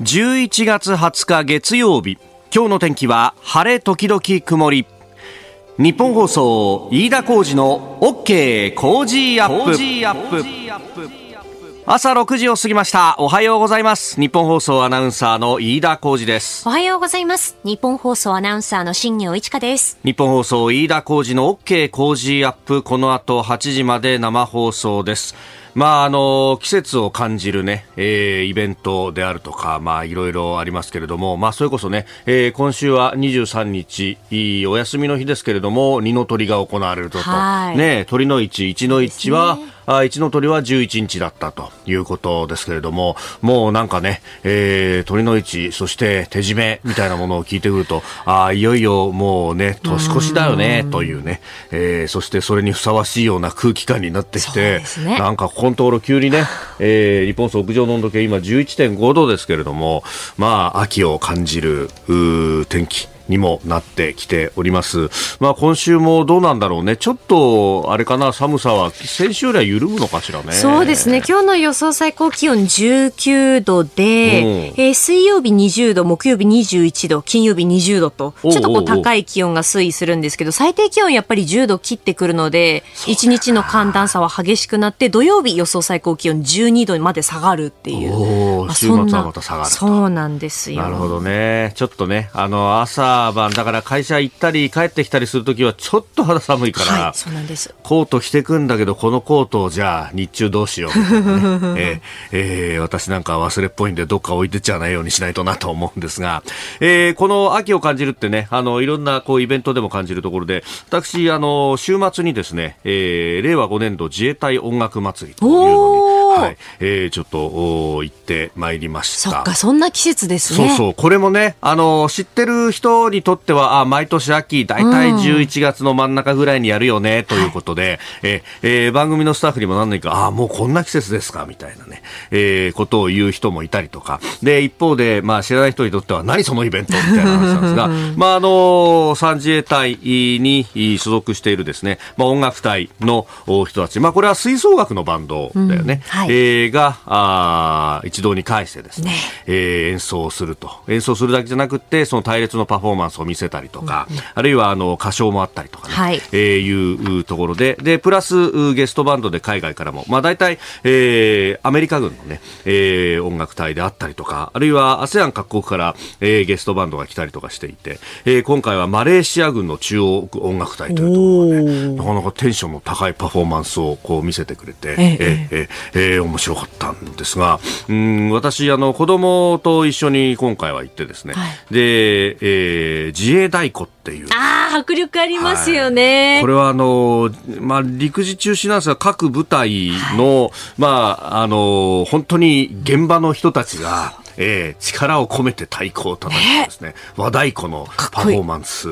11月20日月曜日今日の天気は晴れ時々曇り日本放送飯田浩二の OK 工事アップ朝6時を過ぎましたおはようございます日本放送アナウンサーの飯田浩二ですおはようございます日本放送アナウンサーの新業一華です日本放送飯田浩二の OK 工事アップこの後8時まで生放送ですまあ、あの、季節を感じるね、えー、イベントであるとか、まあ、いろいろありますけれども、まあ、それこそね、えー、今週は23日、いいお休みの日ですけれども、二の鳥が行われるとね、鳥の市、一の市は、あ一の鳥は11日だったということですけれども、もうなんかね、えー、鳥の位置、そして手締めみたいなものを聞いてくると、あいよいよもうね、年越しだよね、というね、えー、そしてそれにふさわしいような空気感になってきて、ね、なんかここのところ急にね、えー、日本屋上の温度計今11.5度ですけれども、まあ、秋を感じる天気。にもなってきております。まあ今週もどうなんだろうね。ちょっとあれかな寒さは先週よりは緩むのかしらね。そうですね。今日の予想最高気温19度で、うん、えー、水曜日20度、木曜日21度、金曜日20度とちょっとこう高い気温が推移するんですけど、最低気温やっぱり10度切ってくるので、1日の寒暖差は激しくなって土曜日予想最高気温12度まで下がるっていう。週末はまた下がるそうなんですよ。なるほどね。ちょっとね、あの朝晩、だから会社行ったり帰ってきたりするときはちょっと肌寒いから、はい、そうなんですコート着てくんだけど、このコートをじゃあ日中どうしようね えー、えー、私なんか忘れっぽいんで、どっか置いてっちゃわないようにしないとなと思うんですが、えー、この秋を感じるってね、あの、いろんなこうイベントでも感じるところで、私、あの、週末にですね、えー、令和5年度自衛隊音楽祭というのに、はい、えー、ちょっと行ってまいりましたそっかそんな季節ですねそうそうこれもねあの知ってる人にとってはあ毎年秋大体11月の真ん中ぐらいにやるよね、うん、ということで、はい、ええー、番組のスタッフにも何年かあもうこんな季節ですかみたいなね、えー、ことを言う人もいたりとかで一方で、まあ、知らない人にとっては何そのイベントみたいな話なんですがまああの三自衛隊に所属しているですね、まあ、音楽隊の人たち、まあ、これは吹奏楽のバンドだよね、うんはいはいえー、があ一堂に会してですねね、えー、演奏すると演奏するだけじゃなくてその隊列のパフォーマンスを見せたりとか、うんあるいはあの歌唱もあったりとかね、はいえー、いうところででプラスゲストバンドで海外からも、まあ、大体、えー、アメリカ軍のね、えー、音楽隊であったりとかあるいは ASEAN 各国から、えー、ゲストバンドが来たりとかしていて、えー、今回はマレーシア軍の中央音楽隊というところで、ね、なかなかテンションの高いパフォーマンスをこう見せてくれて、ええええええー、面白かったんですが、うん、私、あの、子供と一緒に今回は行ってですね、はい、で、えー、自衛太鼓っていう。ああ、迫力ありますよね。はい、これは、あの、まあ、陸自中止なんですが、各部隊の、はい、まあ、あの、本当に現場の人たちが、えー、力を込めて太鼓を叩くですね、ね和太鼓のパフォーマンス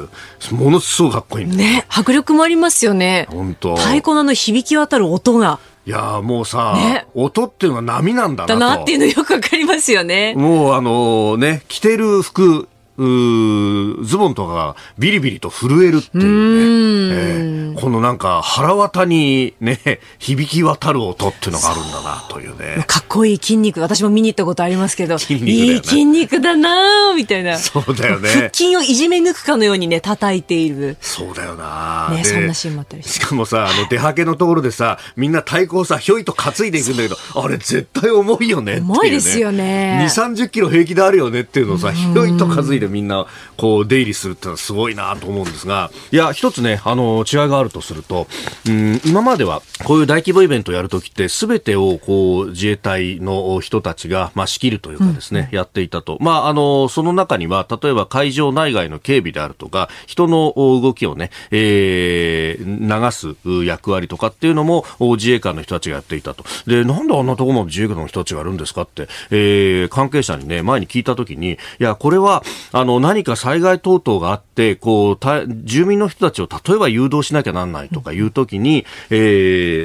ものすごくかっこいいね迫力もありますよね本当太鼓の響き渡る音がいやもうさ、ね、音っていうのは波なんだなだなっていうのよくわかりますよね。もうあのね、着てる服、ズボンとかがビリビリと震えるっていうね、うえー、このなんか腹綿にね、響き渡る音っていうのがあるんだなというね。かっこいい筋肉、私も見に行ったことありますけど、筋肉、ね、いい筋肉だなみたいな。そうだよね。腹筋をいじめ抜くかのようにね、叩いている。そうだよなね、そんなシーンもあったりしかもさ、あの出はけのところでさ、みんな太鼓をさ、ひょいと担いでいくんだけど、あれ絶対重いよねっていね。重いですよね。2、30キロ平気であるよねっていうのをさ、ひょいと担いででみんなこう出入りするってのはすごいなと思うんですが、いや、一つね、あの、違いがあるとすると、うん、今まではこういう大規模イベントをやるときって、すべてをこう自衛隊の人たちが、まあ、仕切るというかですね、うん、やっていたと。まあ、あの、その中には、例えば会場内外の警備であるとか、人の動きをね、えー、流す役割とかっていうのも自衛官の人たちがやっていたと。で、なんであんなところも自衛官の人たちがやるんですかって、えー、関係者にね、前に聞いたときに、いや、これは、あの何か災害等々があってこう住民の人たちを例えば誘導しなきゃなんないとかいう時に、え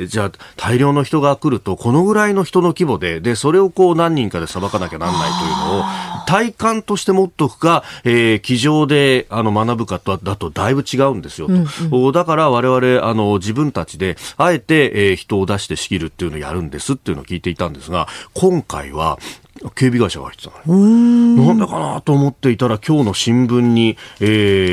ー、じゃあ大量の人が来るとこのぐらいの人の規模ででそれをこう何人かで裁かなきゃなんないというのを体感として持っておくか、えー、机上であの学ぶかとだとだいぶ違うんですよと、うんうん、だから我々あの自分たちであえて、えー、人を出して仕切るっていうのをやるんですっていうのを聞いていたんですが今回は警備会社が入ってたなんだかなと思っていたら今日の新聞に、え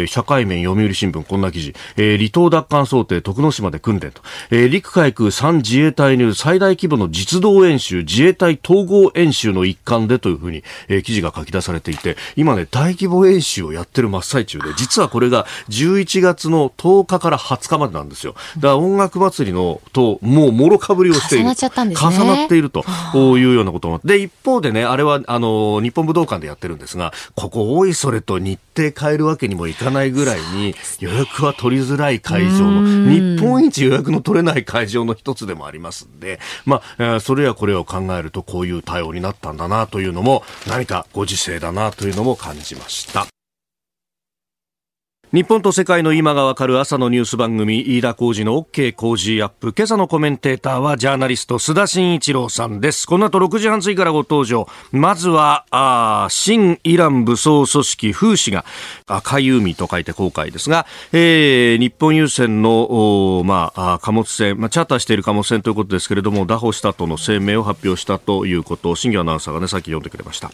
ー、社会面読売新聞こんな記事、えー、離島奪還想定徳之島で訓練と、えー、陸海空3自衛隊による最大規模の実動演習自衛隊統合演習の一環でというふうに、えー、記事が書き出されていて今ね大規模演習をやってる真っ最中で実はこれが11月の10日から20日までなんですよだから音楽祭りのともうもろかぶりをしている重なっちゃったんです、ね、重なっているというようなこともで一方でねね、あれはあの日本武道館でやってるんですが、ここ、おいそれと日程変えるわけにもいかないぐらいに、予約は取りづらい会場の、日本一予約の取れない会場の一つでもありますんで、まあ、それやこれを考えると、こういう対応になったんだなというのも、何かご時世だなというのも感じました。日本と世界の今がわかる朝のニュース番組飯田浩二の OK 工事アップ今朝のコメンテーターはジャーナリスト須田慎一郎さんですこの後6時半過ぎからご登場まずはあ新イラン武装組織風刺が赤い海と書いて公開ですが、えー、日本郵船のまあ、貨物船、まあ、チャーターしている貨物船ということですけれども拿捕したとの声明を発表したということを新業アナウンサーがねさっき読んでくれました、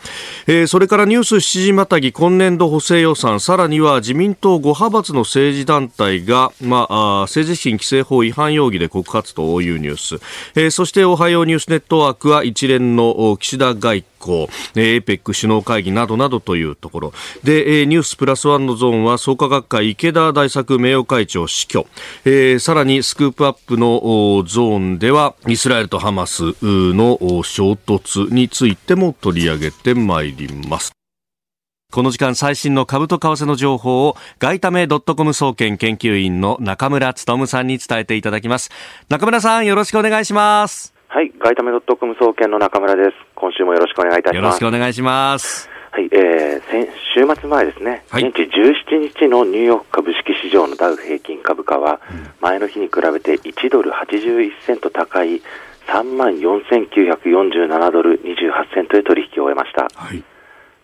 えー、それからニュース7時またぎ今年度補正予算さらには自民党派閥の政治団体が、まあ、政治資金規正法違反容疑で告発というニュース、えー、そしておはようニュースネットワークは一連の岸田外交、ー、APEC 首脳会議などなどというところで、えー、ニュースプラスワンのゾーンは創価学会池田大作名誉会長死去、えー、さらにスクープアップのゾーンではイスラエルとハマスの衝突についても取り上げてまいります。この時間最新の株と為替の情報を外為ドットコム総研研究員の中村努さんに伝えていただきます。中村さんよろしくお願いします。はい、外為ドットコム総研の中村です。今週もよろしくお願いいたします。よろしくお願いします。はい、えー、先週末前ですね、はい、現地17日のニューヨーク株式市場のダウ平均株価は、前の日に比べて1ドル81セント高い3万4947ドル28セントで取引を終えました。はい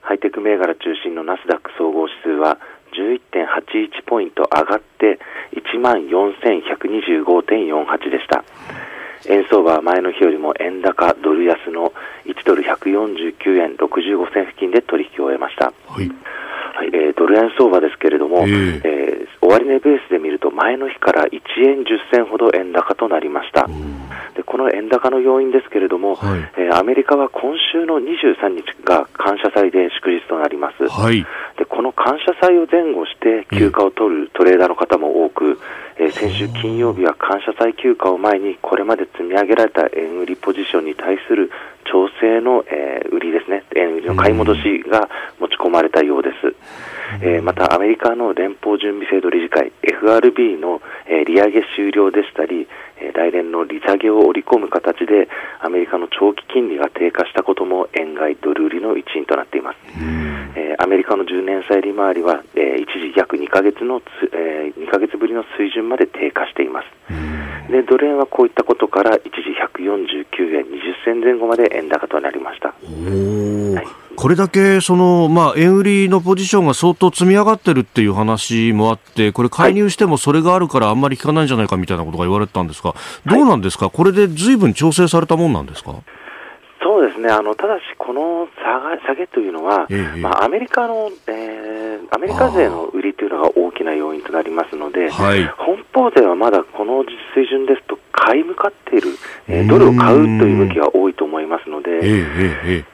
ハイテク銘柄中心のナスダック総合指数は11.81ポイント上がって14,125.48でした。円相場は前の日よりも円高ドル安の1ドル149円65銭付近で取引を終えました。はいはい、えー、ドル円相場ですけれども、えー、えー、終値ベースで見ると前の日から1円10銭ほど円高となりました。でこの円高の要因ですけれども、はい、えー、アメリカは今週の23日が感謝祭で祝日となります、はい、でこの感謝祭を前後して休暇を取るトレーダーの方も多く、えー、先週金曜日は感謝祭休暇を前にこれまで積み上げられた円売りポジションに対する調整の、えー、売りですね、円売りの買い戻しが持ち込まれたようです。えー、また、アメリカの連邦準備制度理事会、FRB の、えー、利上げ終了でしたり、えー、来年の利下げを織り込む形で、アメリカの長期金利が低下したことも、円買いドル売りの一因となっています。えー、アメリカの10年債利回りは、えー、一時約2ヶ月のえー、2ヶ月ぶりの水準まで低下しています。でドル円はこういったことから一時149円20銭前後まで円高となりました。これだけその、まあ、円売りのポジションが相当積み上がってるっていう話もあってこれ介入してもそれがあるからあんまり効かないんじゃないかみたいなことが言われてたんですがどうなんですか、はい、これでずいぶん調整されたもんなんですか。そうですね、あのただし、この下が下げというのは、ええまあ、アメリカの、えー、アメリカ勢の売りというのが大きな要因となりますので、はい、本邦勢はまだこの水準ですと、買い向かっている、えー、ドルを買うという向きが多いと思いますので、ええ、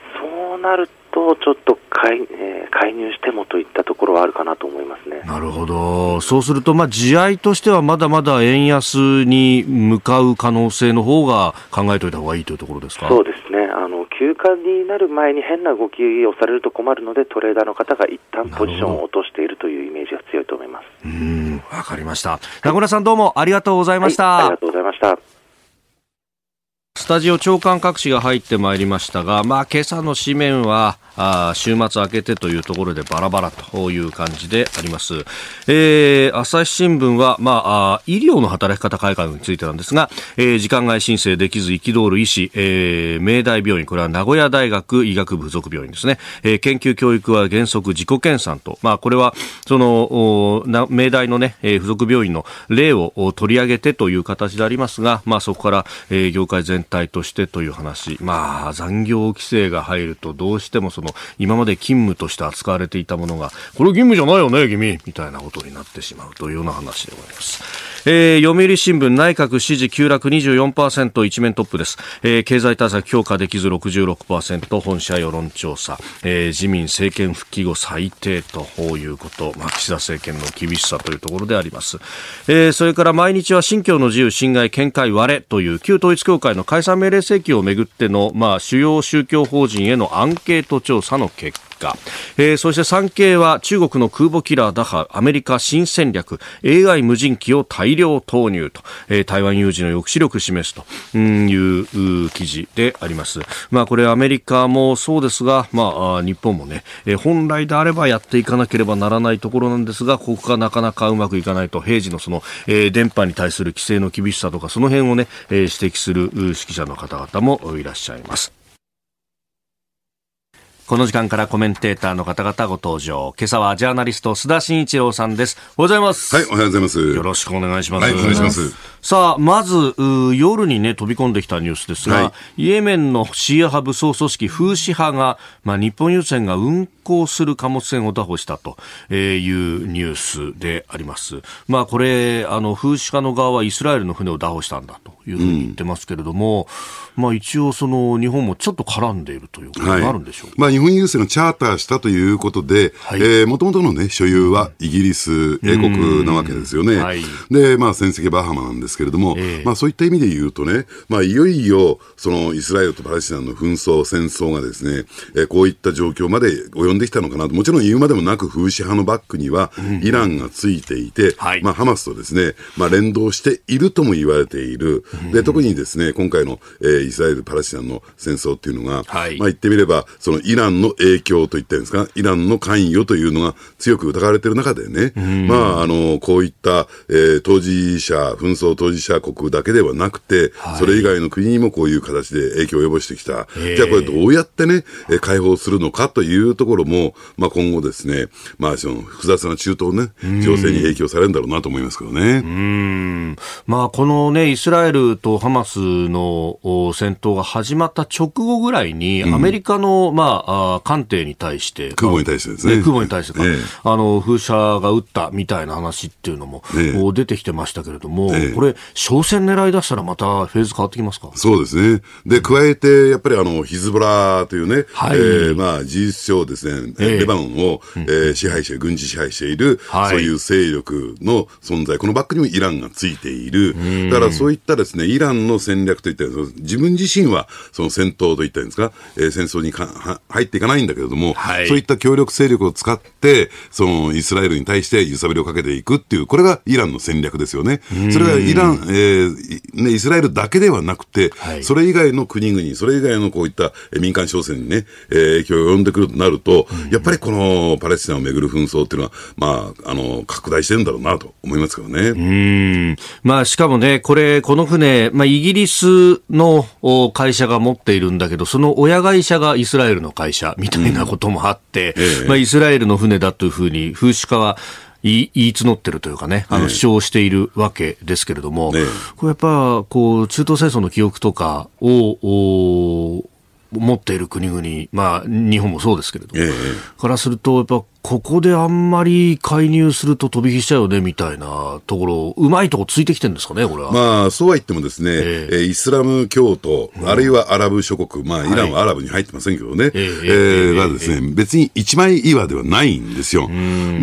そうなると、ちょっと介,、えー、介入してもといったところはあるかなと思いますねなるほど、そうすると、まあ、地合いとしてはまだまだ円安に向かう可能性の方が考えておいた方がいいというところですか。そうですねあ休暇になる前に変な動きをされると困るので、トレーダーの方が一旦ポジションを落としているというイメージが強いと思います。うん、わかりました。名倉さんどうもありがとうございました。はい、ありがとうございました。スタジオ長官各紙が入ってまいりましたが、まあ、今朝の紙面はあ週末明けてというところでバラバラという感じであります、えー、朝日新聞は、まあ、あ医療の働き方改革についてなんですが、えー、時間外申請できず憤る医師、えー、明大病院これは名古屋大学医学部附属病院ですね、えー、研究教育は原則自己研鑽と、まあ、これはそのな明大のね、ねえー、附属病院の例を取り上げてという形でありますが、まあ、そこから、えー、業界全体体としてという話、まあ、残業規制が入るとどうしてもその今まで勤務として扱われていたものがこれ勤務じゃないよね君みたいなことになってしまうというような話でございます。えー、読売新聞内閣支持急落24%一面トップです、えー、経済対策強化できず66%本社世論調査、えー、自民政権復帰後最低ということ、まあ、岸田政権の厳しさというところであります、えー、それから毎日は信教の自由侵害見解割れという旧統一教会の解散命令請求をめぐっての、まあ、主要宗教法人へのアンケート調査の結果か、えー、そして産経は中国の空母キラー打破アメリカ新戦略 AI 無人機を大量投入と、えー、台湾有事の抑止力示すという記事であります、まあ、これアメリカもそうですが、まあ、日本もね、えー、本来であればやっていかなければならないところなんですがここがなかなかうまくいかないと平時のその、えー、電波に対する規制の厳しさとかその辺をね、えー、指摘する指揮者の方々もいらっしゃいます。この時間からコメンテーターの方々ご登場。今朝はジャーナリスト、須田慎一郎さんです。おはようございます。はい、おはようございます。よろしくお願いします。はい、お願いします。さあ、まず、夜にね、飛び込んできたニュースですが、はい、イエメンのシーア派武装組織フーシ派が、まあ、日本郵船が運航する貨物船を拿捕したというニュースであります。まあ、これ、あの、フーシ派の側はイスラエルの船を拿捕したんだというふうに言ってますけれども、うん、まあ、一応、その、日本もちょっと絡んでいるということになるんでしょう、はい、まあ、日本郵船をチャーターしたということで、えもともとのね、所有はイギリス、英国なわけですよね。はい、で、まあ、戦績バハマなんですですけれども、えー、まあ、そういった意味で言うとね、まあ、いよいよそのイスラエルとパレスチナの紛争、戦争がですね、えー、こういった状況まで及んできたのかなと、もちろん言うまでもなく、風刺派のバックにはイランがついていて、うんまあ、ハマスとですね、まあ、連動しているとも言われている、で特にですね今回の、えー、イスラエル・パレスチナの戦争っていうのが、はい、まあ、言ってみれば、そのイランの影響といったんですか、イランの関与というのが強く疑われている中でね、まあ、あのこういった、えー、当事者、紛争当事者国だけではなくて、はい、それ以外の国にもこういう形で影響を及ぼしてきた。じゃあこれどうやってね、解放するのかというところも、まあ、今後ですね、まあ、その複雑な中東ね、情勢に影響されるんだろうなと思いますけどね。うんまあ、このね、イスラエルとハマスの戦闘が始まった直後ぐらいに、アメリカの、うん、まあ、艦艇に対して、空母に対してですね。空母に対してか、ええ、あの、風車が撃ったみたいな話っていうのも、ええ、出てきてましたけれども、これれ、商戦狙い出したらまたフェーズ変わってきますかそうですね。で、加えて、やっぱりあの、ヒズボラというね、はい、えー、まあ、事実上ですね、えー、レバノンを、えー、支配して、軍事支配している、はい、そういう勢力の存在、このバックにもイランがついている。だからそういったですね、イランの戦略といったら、自分自身は、その戦闘といったんですか、えー、戦争にか入っていかないんだけれども、はい、そういった協力勢力を使って、その、イスラエルに対して揺さぶりをかけていくっていう、これがイランの戦略ですよね。それがイラン、えーね、イスラエルだけではなくて、はい、それ以外の国々、それ以外のこういった民間商船にね、えー、影響を及んでくるとなると、うん、やっぱりこのパレスチナをめぐる紛争っていうのは、まあ、あの、拡大してるんだろうなと思いますけどね。うん。まあ、しかもね、これ、この船、まあ、イギリスの会社が持っているんだけど、その親会社がイスラエルの会社みたいなこともあって、うんええ、まあ、イスラエルの船だというふうに、風刺家は、言い募ってるというかね、あの主張しているわけですけれども、ね、これやっぱこう中東戦争の記憶とかを持っている国々、まあ、日本もそうですけれども、ええ、からすると、やっぱここであんまり介入すると飛び火しちゃうよねみたいなところ、うまいとこついてきてるんですかね、これは。まあ、そうは言ってもですね、えー、イスラム教徒、あるいはアラブ諸国、まあ、イランはアラブに入ってませんけどね、はい、えー、がですね、別に一枚岩ではないんですよ。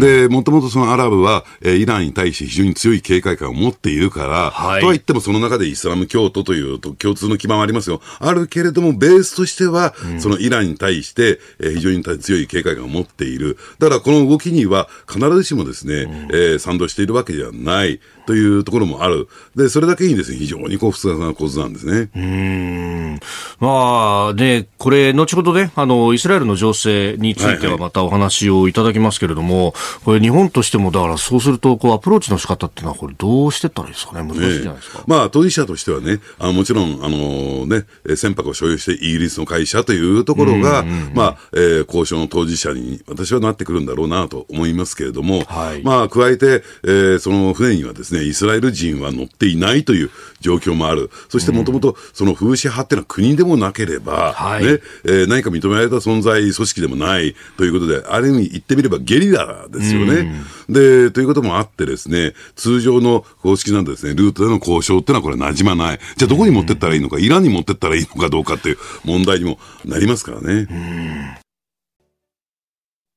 で、もともとそのアラブは、イランに対して非常に強い警戒感を持っているから、はい、とは言ってもその中でイスラム教徒という共通の基盤はありますよ。あるけれども、ベースとしては、そのイランに対して、非常に強い警戒感を持っている。だからだこの動きには必ずしもですね、うん、えー、賛同しているわけではない。というところもある、でそれだけにです、ね、非常にこう複雑な構図なんですねうんまあ、でこれ、後ほどねあの、イスラエルの情勢についてはまたお話をいただきますけれども、はいはい、これ、日本としても、だからそうするとこう、アプローチの仕方っていうのは、これ、どうしてったらいいですかね、難しいじゃないですか、ね、まあ、当事者としてはね、あもちろん、あのね、船舶を所有してイギリスの会社というところが、まあえー、交渉の当事者に私はなってくるんだろうなと思いますけれども、はい、まあ、加えて、えー、その船にはですねね、イスラエル人は乗っていないという状況もある。そしてもともとその風刺派っていうのは国でもなければ、うん、ね、えー、何か認められた存在、組織でもないということで、ある意味言ってみればゲリラですよね。うん、で、ということもあってですね、通常の公式なんですね、ルートでの交渉っていうのはこれ馴染まない。じゃあどこに持ってったらいいのか、イランに持ってったらいいのかどうかっていう問題にもなりますからね。うん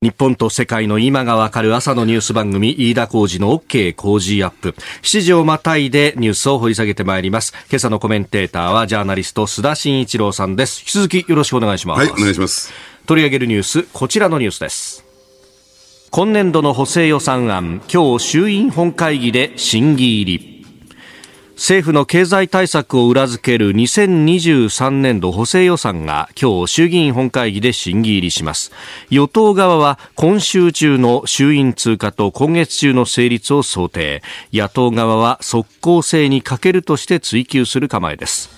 日本と世界の今がわかる朝のニュース番組、飯田浩二の OK 工事アップ。7時をまたいでニュースを掘り下げてまいります。今朝のコメンテーターはジャーナリスト、須田慎一郎さんです。引き続きよろしくお願いします。はい、お願いします。取り上げるニュース、こちらのニュースです。今年度の補正予算案、今日衆院本会議で審議入り。政府の経済対策を裏付ける2023年度補正予算が今日衆議院本会議で審議入りします与党側は今週中の衆院通過と今月中の成立を想定野党側は即効性に欠けるとして追及する構えです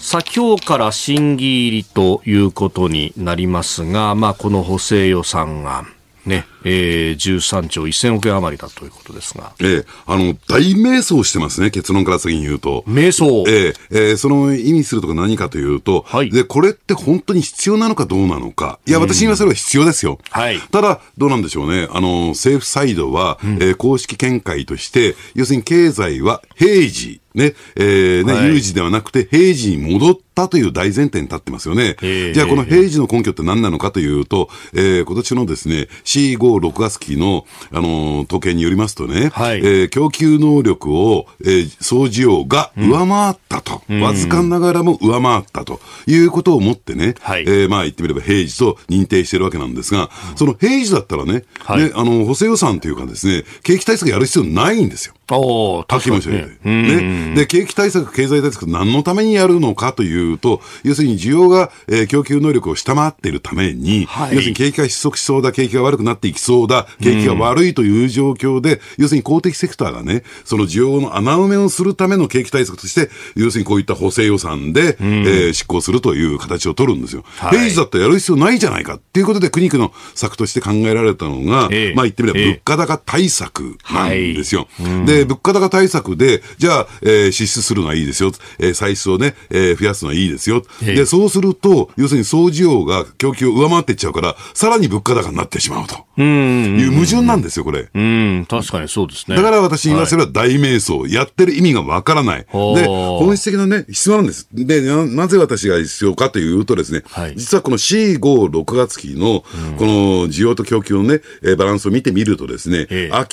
さあ今日から審議入りということになりますが、まあ、この補正予算案ねえー、13兆1000億円余りだということですが。ええあの、大迷走してますね、結論から先に言うと。迷走ええええその意味するとか何かというと、はい、で、これって本当に必要なのかどうなのか。いや、私にはそれは必要ですよ。はい。ただ、どうなんでしょうね。あの、政府サイドは、うん、えー、公式見解として、要するに経済は平時、ね、えー、ね、はい、有事ではなくて平時に戻ったという大前提に立ってますよね。じゃあ、この平時の根拠って何なのかというと、えー、今年のですね、C5 5、6月期の、あのー、統計によりますとね、はい、えー、供給能力を、えー、総需要が上回ったと、うん、わずかながらも上回ったということをもってね、えー、まあ言ってみれば平時と認定してるわけなんですが、その平時だったらね、はい、ねあの補正予算というかですね、景気対策やる必要ないんですよ。あかもしれない、ね、うで景気対策、経済対策、何のためにやるのかというと、要するに需要が、えー、供給能力を下回っているために、はい、要するに景気が失速しそうだ、景気が悪くなっていきそうだ、景気が悪いという状況で、うん、要するに公的セクターがね、その需要の穴埋めをするための景気対策として、要するにこういった補正予算で、うん、えー、執行するという形を取るんですよ。はい、平時だとやる必要ないじゃないかっていうことで、苦肉の策として考えられたのが、えー、まあ言ってみれば物価高対策なんですよ。えーはい、でえー、物価高対策で、じゃあ、えー、支出するのはいいですよ、えー、歳出をね、えー、増やすのはいいですよ、でそうすると、要するに総需要が供給を上回っていっちゃうから、さらに物価高になってしまうと。うん。いう矛盾なんですよ、これ。うん、確かにそうですね。だから私言わせれば大瞑想、やってる意味がわからない。で、本質的なね、必要なんです。で、なぜ私が必要かというとですね、実はこの C、5、6月期の、この需要と供給のね、バランスを見てみるとですね、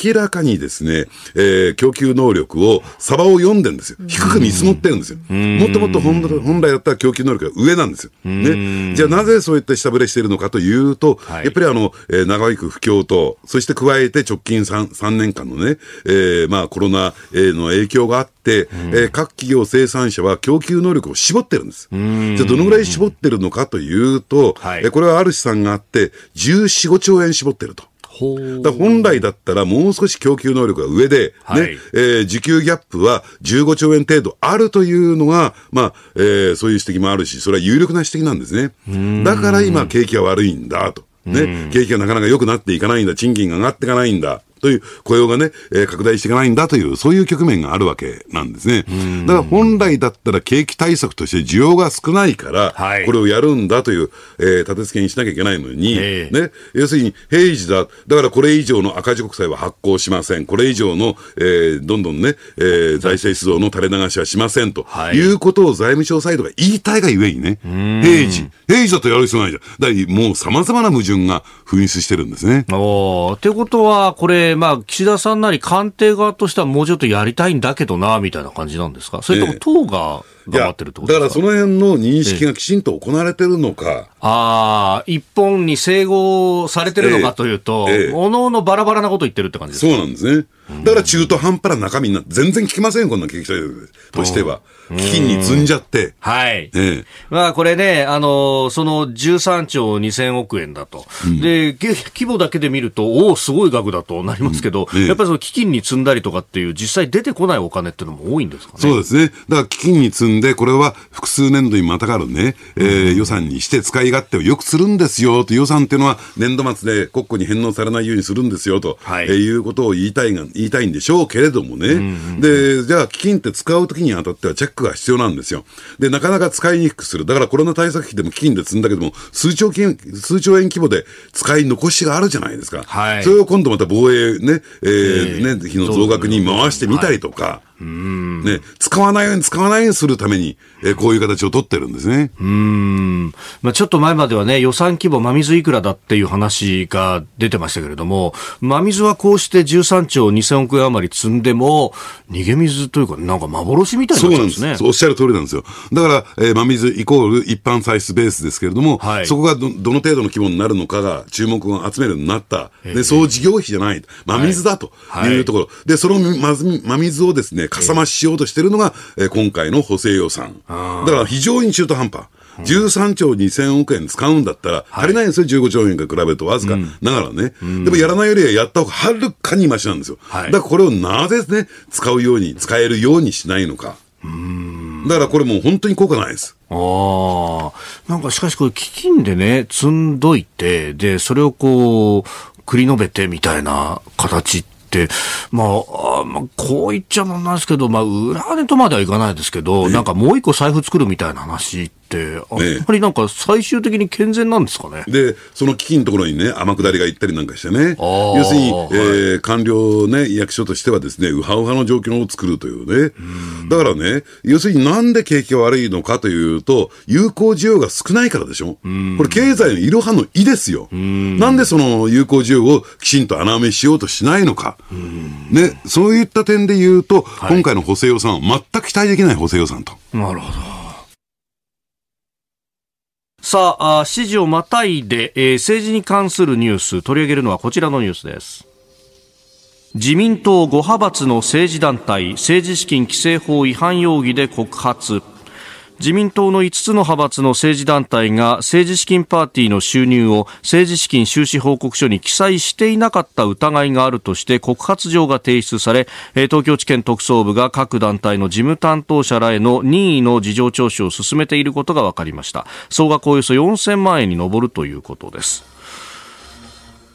明らかにですね、えー、供給能力を、サバを読んでるんですよ。低く見積もってるんですよ。もっともっと本来だったら供給能力が上なんですよ。ね。じゃあなぜそういった下振れしているのかというと、やっぱりあの、長いく不況と、そして加えて直近 3, 3年間のね、えー、まあコロナの影響があって、うん、えー、各企業生産者は供給能力を絞ってるんです。じゃどのぐらい絞ってるのかというと、はい、えー、これはある試算があって、14、5兆円絞ってると。だ本来だったらもう少し供給能力が上で、はい、ねえー、需給ギャップは15兆円程度あるというのが、まあえー、そういう指摘もあるし、それは有力な指摘なんですね。だから今、景気は悪いんだと。ね、景気がなかなか良くなっていかないんだ、賃金が上がっていかないんだ、という雇用がね、えー、拡大していかないんだという、そういう局面があるわけなんですね。だから本来だったら景気対策として需要が少ないから、はい、これをやるんだという、えー、立て付けにしなきゃいけないのに、ね、要するに平時だ、だからこれ以上の赤字国債は発行しません。これ以上の、えー、どんどんね、えー、財政出動の垂れ流しはしませんと、はい、いうことを財務省サイドが言いたいがゆえにね、平時、平時だとやる必要ないじゃん。だからもう様々な矛盾が噴出してるんですね。おということは、これ、で、まあ、岸田さんなり官邸側としてはもうちょっとやりたいんだけどな、みたいな感じなんですかそれとも党が、えー頑張ってるってことだからその辺の認識がきちんと行われてるのか、ええ、ああ、一本に整合されてるのかというと、おのおのばらバラなこと言ってるって感じですそうなんですね。だから中途半端な中身な、全然聞きません、こんな聞きとしては。基金に積んじゃって。はい。ええ、まあこれね、あのその13兆2000億円だと、うん、で、規模だけで見ると、おお、すごい額だとなりますけど、うんええ、やっぱりその基金に積んだりとかっていう、実際出てこないお金っていうのも多いんですかね。そうですね。だから基金に積んで、これは複数年度にまたがるね、えー、予算にして使い勝手をよくするんですよと、予算っていうのは年度末で国庫に返納されないようにするんですよと、はい、えー、いうことを言いたいが、言いたいんでしょうけれどもね。で、じゃあ基金って使うときにあたってはチェックが必要なんですよ。で、なかなか使いにくくする。だからコロナ対策費でも基金で積んだけども、数兆金、数兆円規模で使い残しがあるじゃないですか。はい、それを今度また防衛ね、えー、ね、費の増額に回してみたりとか、はいね、使わないように使わないようにするために、えこういう形を取ってるんですね。うん。まあ、ちょっと前まではね、予算規模、真水いくらだっていう話が出てましたけれども、真水はこうして13兆2000億円余り積んでも、逃げ水というか、なんか幻みたいな、ね、そうなんです。ね。おっしゃる通りなんですよ。だから、えー、真水イコール一般歳出ベースですけれども、はい、そこがどの程度の規模になるのかが注目を集めるようになった。で、総事業費じゃない。真水だというところ。はいはい、で、その真水をですね、かさ増ししようとしてるのが、えー、今回の補正予算。だから非常に中途半端。13兆2000億円使うんだったら、足りないんですよ、はい、15兆円から比べると、わずかながらね、うん、でもやらないよりはやった方がはるかにましなんですよ、はい、だからこれをなぜね、使うように、使えるようにしないのか。だからこれもう本当に効果ないです。ああ。なんかしかしこれ基金でね、積んどいて、で、それをこう、繰り延べてみたいな形っ、まあ、まあ、こう言っちゃなんですけど、まあ、裏金とまではいかないですけど、なんかもう一個財布作るみたいな話っ、あんまりなんか最終的に健全なんですかね。で、その基金のところにね、天下りが行ったりなんかしてね、要するに、えー、官僚ね、役所としてはですね、ウハウハの状況を作るというね。うだからね、要するになんで景気が悪いのかというと、有効需要が少ないからでしょ。これ経済のいろはのいですよ。なんでその有効需要をきちんと穴埋めしようとしないのか。ね、そういった点で言うと、はい、今回の補正予算は全く期待できない補正予算と。なるほど。さあ、指示をまたいで、えー、政治に関するニュース、取り上げるのはこちらのニュースです。自民党5派閥の政治団体、政治資金規正法違反容疑で告発。自民党の5つの派閥の政治団体が政治資金パーティーの収入を政治資金収支報告書に記載していなかった疑いがあるとして告発状が提出され東京地検特捜部が各団体の事務担当者らへの任意の事情聴取を進めていることが分かりました総額およそ4000万円に上るということです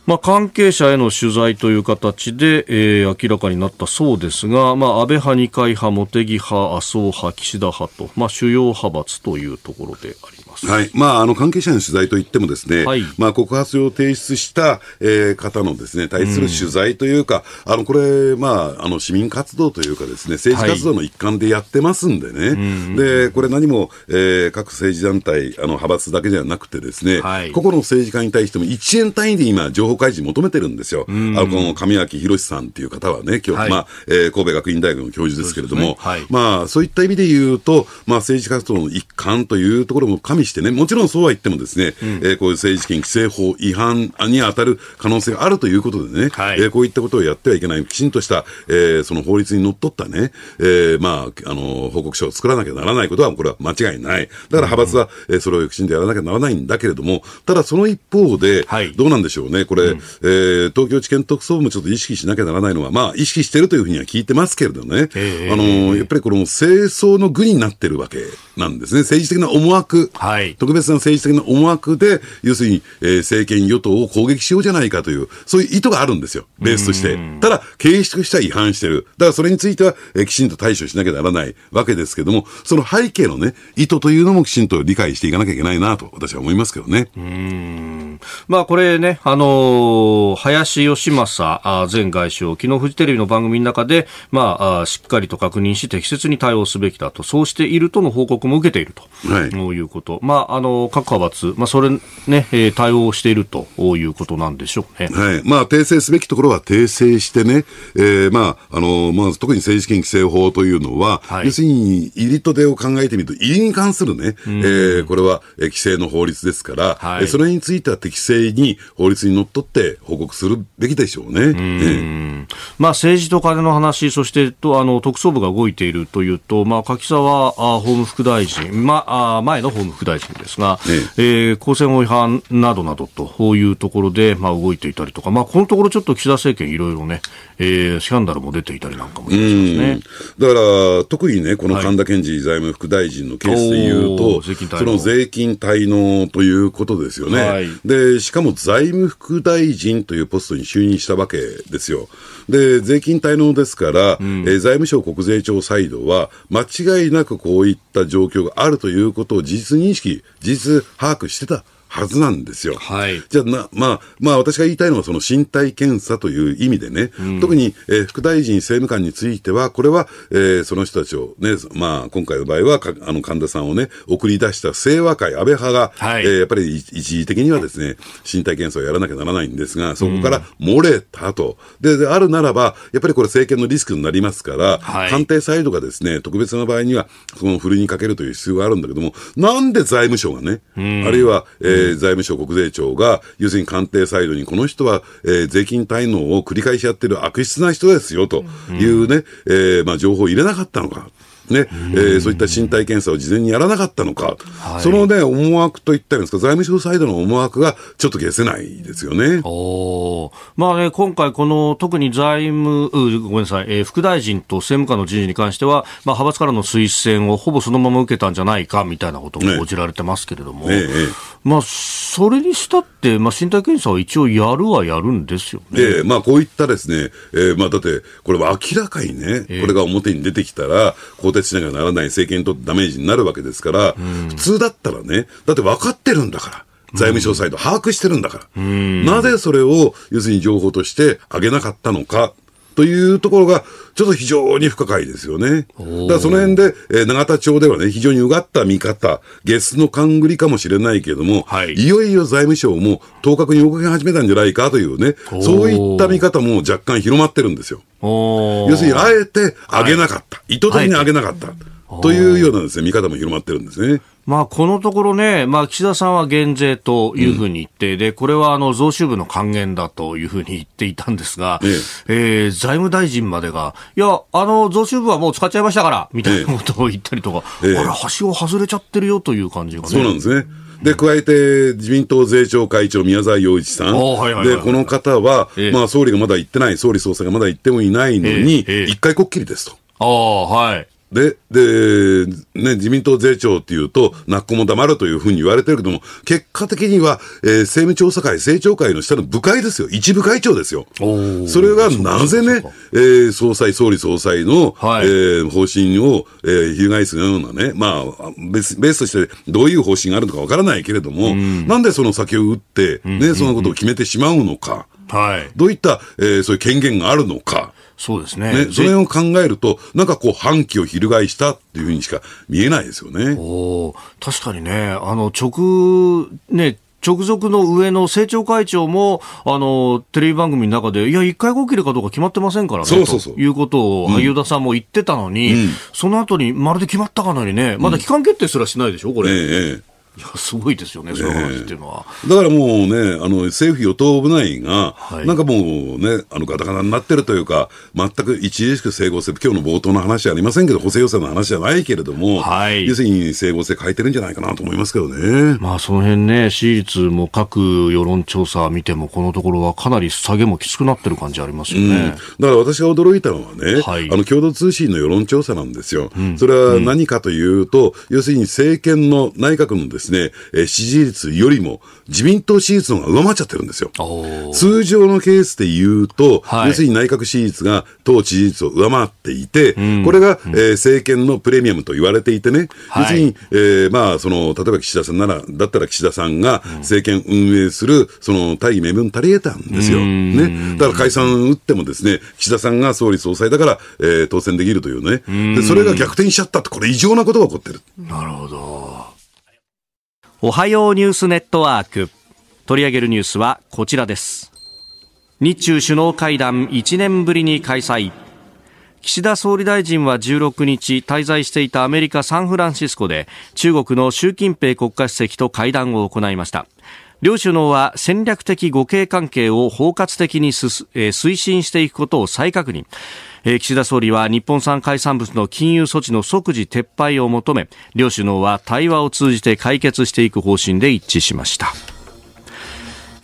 まあ、関係者への取材という形で、えー、明らかになったそうですが、まあ、安倍派、二階派、茂木派、麻生派、岸田派と、まあ、主要派閥というところであります、はいまあ、あの関係者への取材といってもですね、はい、まあ、告発を提出した、えー、方のです、ね、対する取材というか、うん、あのこれ、まあ、あの市民活動というかです、ね、政治活動の一環でやってますんでね、はい、でこれ、何も、えー、各政治団体、あの派閥だけじゃなくてですね、ね、はい、個々の政治家に対しても1円単位で今、情報東海求めてるんですよ。あの神脇博さんっていう方はね、今日、はい、まあ、えー、神戸学院大学の教授ですけれども、ねはい、まあ、そういった意味で言うと、まあ、政治活動の一環というところも加味してね、もちろんそうは言ってもですね、うん、えー、こういう政治権規正法違反に当たる可能性があるということでね、はい、えー、こういったことをやってはいけない、きちんとした、えー、その法律にのっとったね、えー、まあ、あの、報告書を作らなきゃならないことは、これは間違いない。だから派閥は、えー、それをきちんとやらなきゃならないんだけれども、ただその一方で、どうなんでしょうね、これ、で、うん、えー、東京地検特捜部もちょっと意識しなきゃならないのは、まあ、意識してるというふうには聞いてますけれどね、えー、あのやっぱりこの清掃の具になってるわけなんですね、政治的な思惑、はい、特別な政治的な思惑で、要するに、えー、政権与党を攻撃しようじゃないかという、そういう意図があるんですよ、ベースとして。ただ、形式としては違反してる。だからそれについては、えー、きちんと対処しなきゃならないわけですけども、その背景のね、意図というのもきちんと理解していかなきゃいけないなと、私は思いますけどね。うんまあ、これね、あのー、林芳正前外相、昨日フジテレビの番組の中で、まあ、しっかりと確認し、適切に対応すべきだと、そうしているとの報告も受けていると、はい、いうこと、まあ、あの各派閥、まあ、それ、ね、対応しているということなんでしょうね、はいまあ、訂正すべきところは訂正してね、えーまああのまあ、特に政治権規制法というのは、はい、要するに入りと出を考えてみると、入りに関するね、えー、これは規制の法律ですから、はい、それについては適規制に法律にのっとって報告するべきでしょうね。うええ、まあ、政治と金の話、そしてとあの特捜部が動いているというと、まあ、柿沢法務副大臣、まあ、前の法務副大臣ですが、ええー、公選法違反などなどというところで、まあ、動いていたりとか、まあ、このところちょっと岸田政権いろいろね、えー、スキャンダルも出ていたりなんかもしますね。だから、特にね、この神田健治財務副大臣のケースでいうと、はい、その税金滞納ということですよね、はい、で、しかも財務副大臣というポストに就任したわけですよ。で、税金滞納ですから、うん、えー、財務省国税庁サイドは、間違いなくこういった状況があるということを事実認識、事実把握してた。はずなんですよ。はい、じゃあな、まあ、まあ、私が言いたいのは、その身体検査という意味でね、うん、特に、えー、副大臣、政務官については、これは、えー、その人たちをね、まあ、今回の場合は、あの神田さんをね、送り出した清和会、安倍派が、はい、えー、やっぱり一時的にはですね、身体検査をやらなきゃならないんですが、そこから漏れたと。で、であるならば、やっぱりこれ、政権のリスクになりますから、はい、官邸サイドがですね、特別な場合には、そのふるいにかけるという必要があるんだけども、なんで財務省がね、うん、あるいは、えーー、財務省、国税庁が、要するに官邸サイドに、この人は、えー、税金滞納を繰り返しやってる悪質な人ですよというね、うん、えー、まあ、情報を入れなかったのか。ね、えー、そういった身体検査を事前にやらなかったのか、はい、そのね、思惑といったんですか、財務省サイドの思惑がちょっと消せないですよね。おまあね、今回、この特に財務、ごめんなさい、えー、副大臣と政務官の人事に関しては、まあ、派閥からの推薦をほぼそのまま受けたんじゃないかみたいなことも報じられてますけれども、ねええ、まあ、それにしたって、まあ、身体検査は一応やるはやるんですよね。ええ、まあ、こういったですね、えー、まあ、だって、これは明らかにね、これが表に出てきたら、え徹しなけれならない政権にとってダメージになるわけですから、普通だったらね、だって分かってるんだから。財務省サイド把握してるんだから。なぜそれを、要するに情報として上げなかったのか。というところが、ちょっと非常に不可解ですよね。だその辺で、えー、永田町ではね、非常にうがった見方、ゲスの勘繰りかもしれないけれども、はい、いよいよ財務省も当確に動き始めたんじゃないかというね、そういった見方も若干広まってるんですよ。要するに、あえて上げなかった、はい、意図的に上げなかった、というようなです、ね、見方も広まってるんですね。まあ、このところね、まあ、岸田さんは減税というふうに言って、うん、で、これはあの、増収部の還元だというふうに言っていたんですが、えええー、財務大臣までが、いや、あの、増収部はもう使っちゃいましたから、みたいなことを言ったりとか、ええ、あれ、橋を外れちゃってるよという感じがね。そうなんですね。で、加えて自民党税調会長、宮沢洋一さん、はいはいでこの方は、ええ、まあ、総理がまだ行ってない、総理総裁がまだ行ってもいないのに、ええ、一回こっきりですと。ああはい、で、で、ね、自民党税調っていうと、泣っこも黙るというふうに言われてるけども、結果的には、えー、政務調査会、政調会の下の部会ですよ。一部会長ですよ。それがなぜね、えー、総裁、総理総裁の、はい、えー、方針を、えー、翻すようなね、まあ、ベースベースとしてどういう方針があるのかわからないけれども、うん、なんでその先を打って、ね、そんなことを決めてしまうのか。はい、どういった、えー、そういう権限があるのか。そうですねねそれを考えると、なんかこう、反旗を翻したっていうふうにしか見えないですよねお確かにね、あの直ね直属の上の政調会長もあのテレビ番組の中でいや1回起きるかどうか決まってませんからねそうそうそうということを萩生田さんも言ってたのに、うん、その後にまるで決まったかのようにねまだ期間決定すらしないでしょ、これ。ええいやすごいですよね、そういう話っていうのは。だからもうね、あの政府・与党部内が、はい、なんかもうね、あのガタガタになってるというか、全く著しく整合性、今日の冒頭の話はありませんけど、補正予算の話じゃないけれども、はい、要するに整合性変えてるんじゃないかなと思いますけどね。まあ、その辺ね、支持率も各世論調査見ても、このところはかなり下げもきつくなってる感じありますよね、うん、だから私が驚いたのはね、はい、あの共同通信の世論調査なんですよ。うん、それは何かというと、うん、要するに政権の内閣のですですね、え支持率よりも自民党支持率の方が上回っちゃってるんですよ。通常のケースで言うと、はい、要するに内閣支持率が党支持率を上回っていて、うん、これが、えー、政権のプレミアムと言われていてね、はい、要するに、えー、まあ、その、例えば岸田さんなら、だったら岸田さんが政権運営する、その、大義名分足り得たんですよ。うん、ね。だから解散打ってもですね、岸田さんが総理総裁だから、えー、当選できるというね。で、それが逆転しちゃったって、これ異常なことが起こってる。なるほど。おはようニュースネットワーク取り上げるニュースはこちらです日中首脳会談1年ぶりに開催岸田総理大臣は16日滞在していたアメリカ・サンフランシスコで中国の習近平国家主席と会談を行いました両首脳は戦略的互恵関係を包括的に推進していくことを再確認岸田総理は日本産海産物の金融措置の即時撤廃を求め両首脳は対話を通じて解決していく方針で一致しました。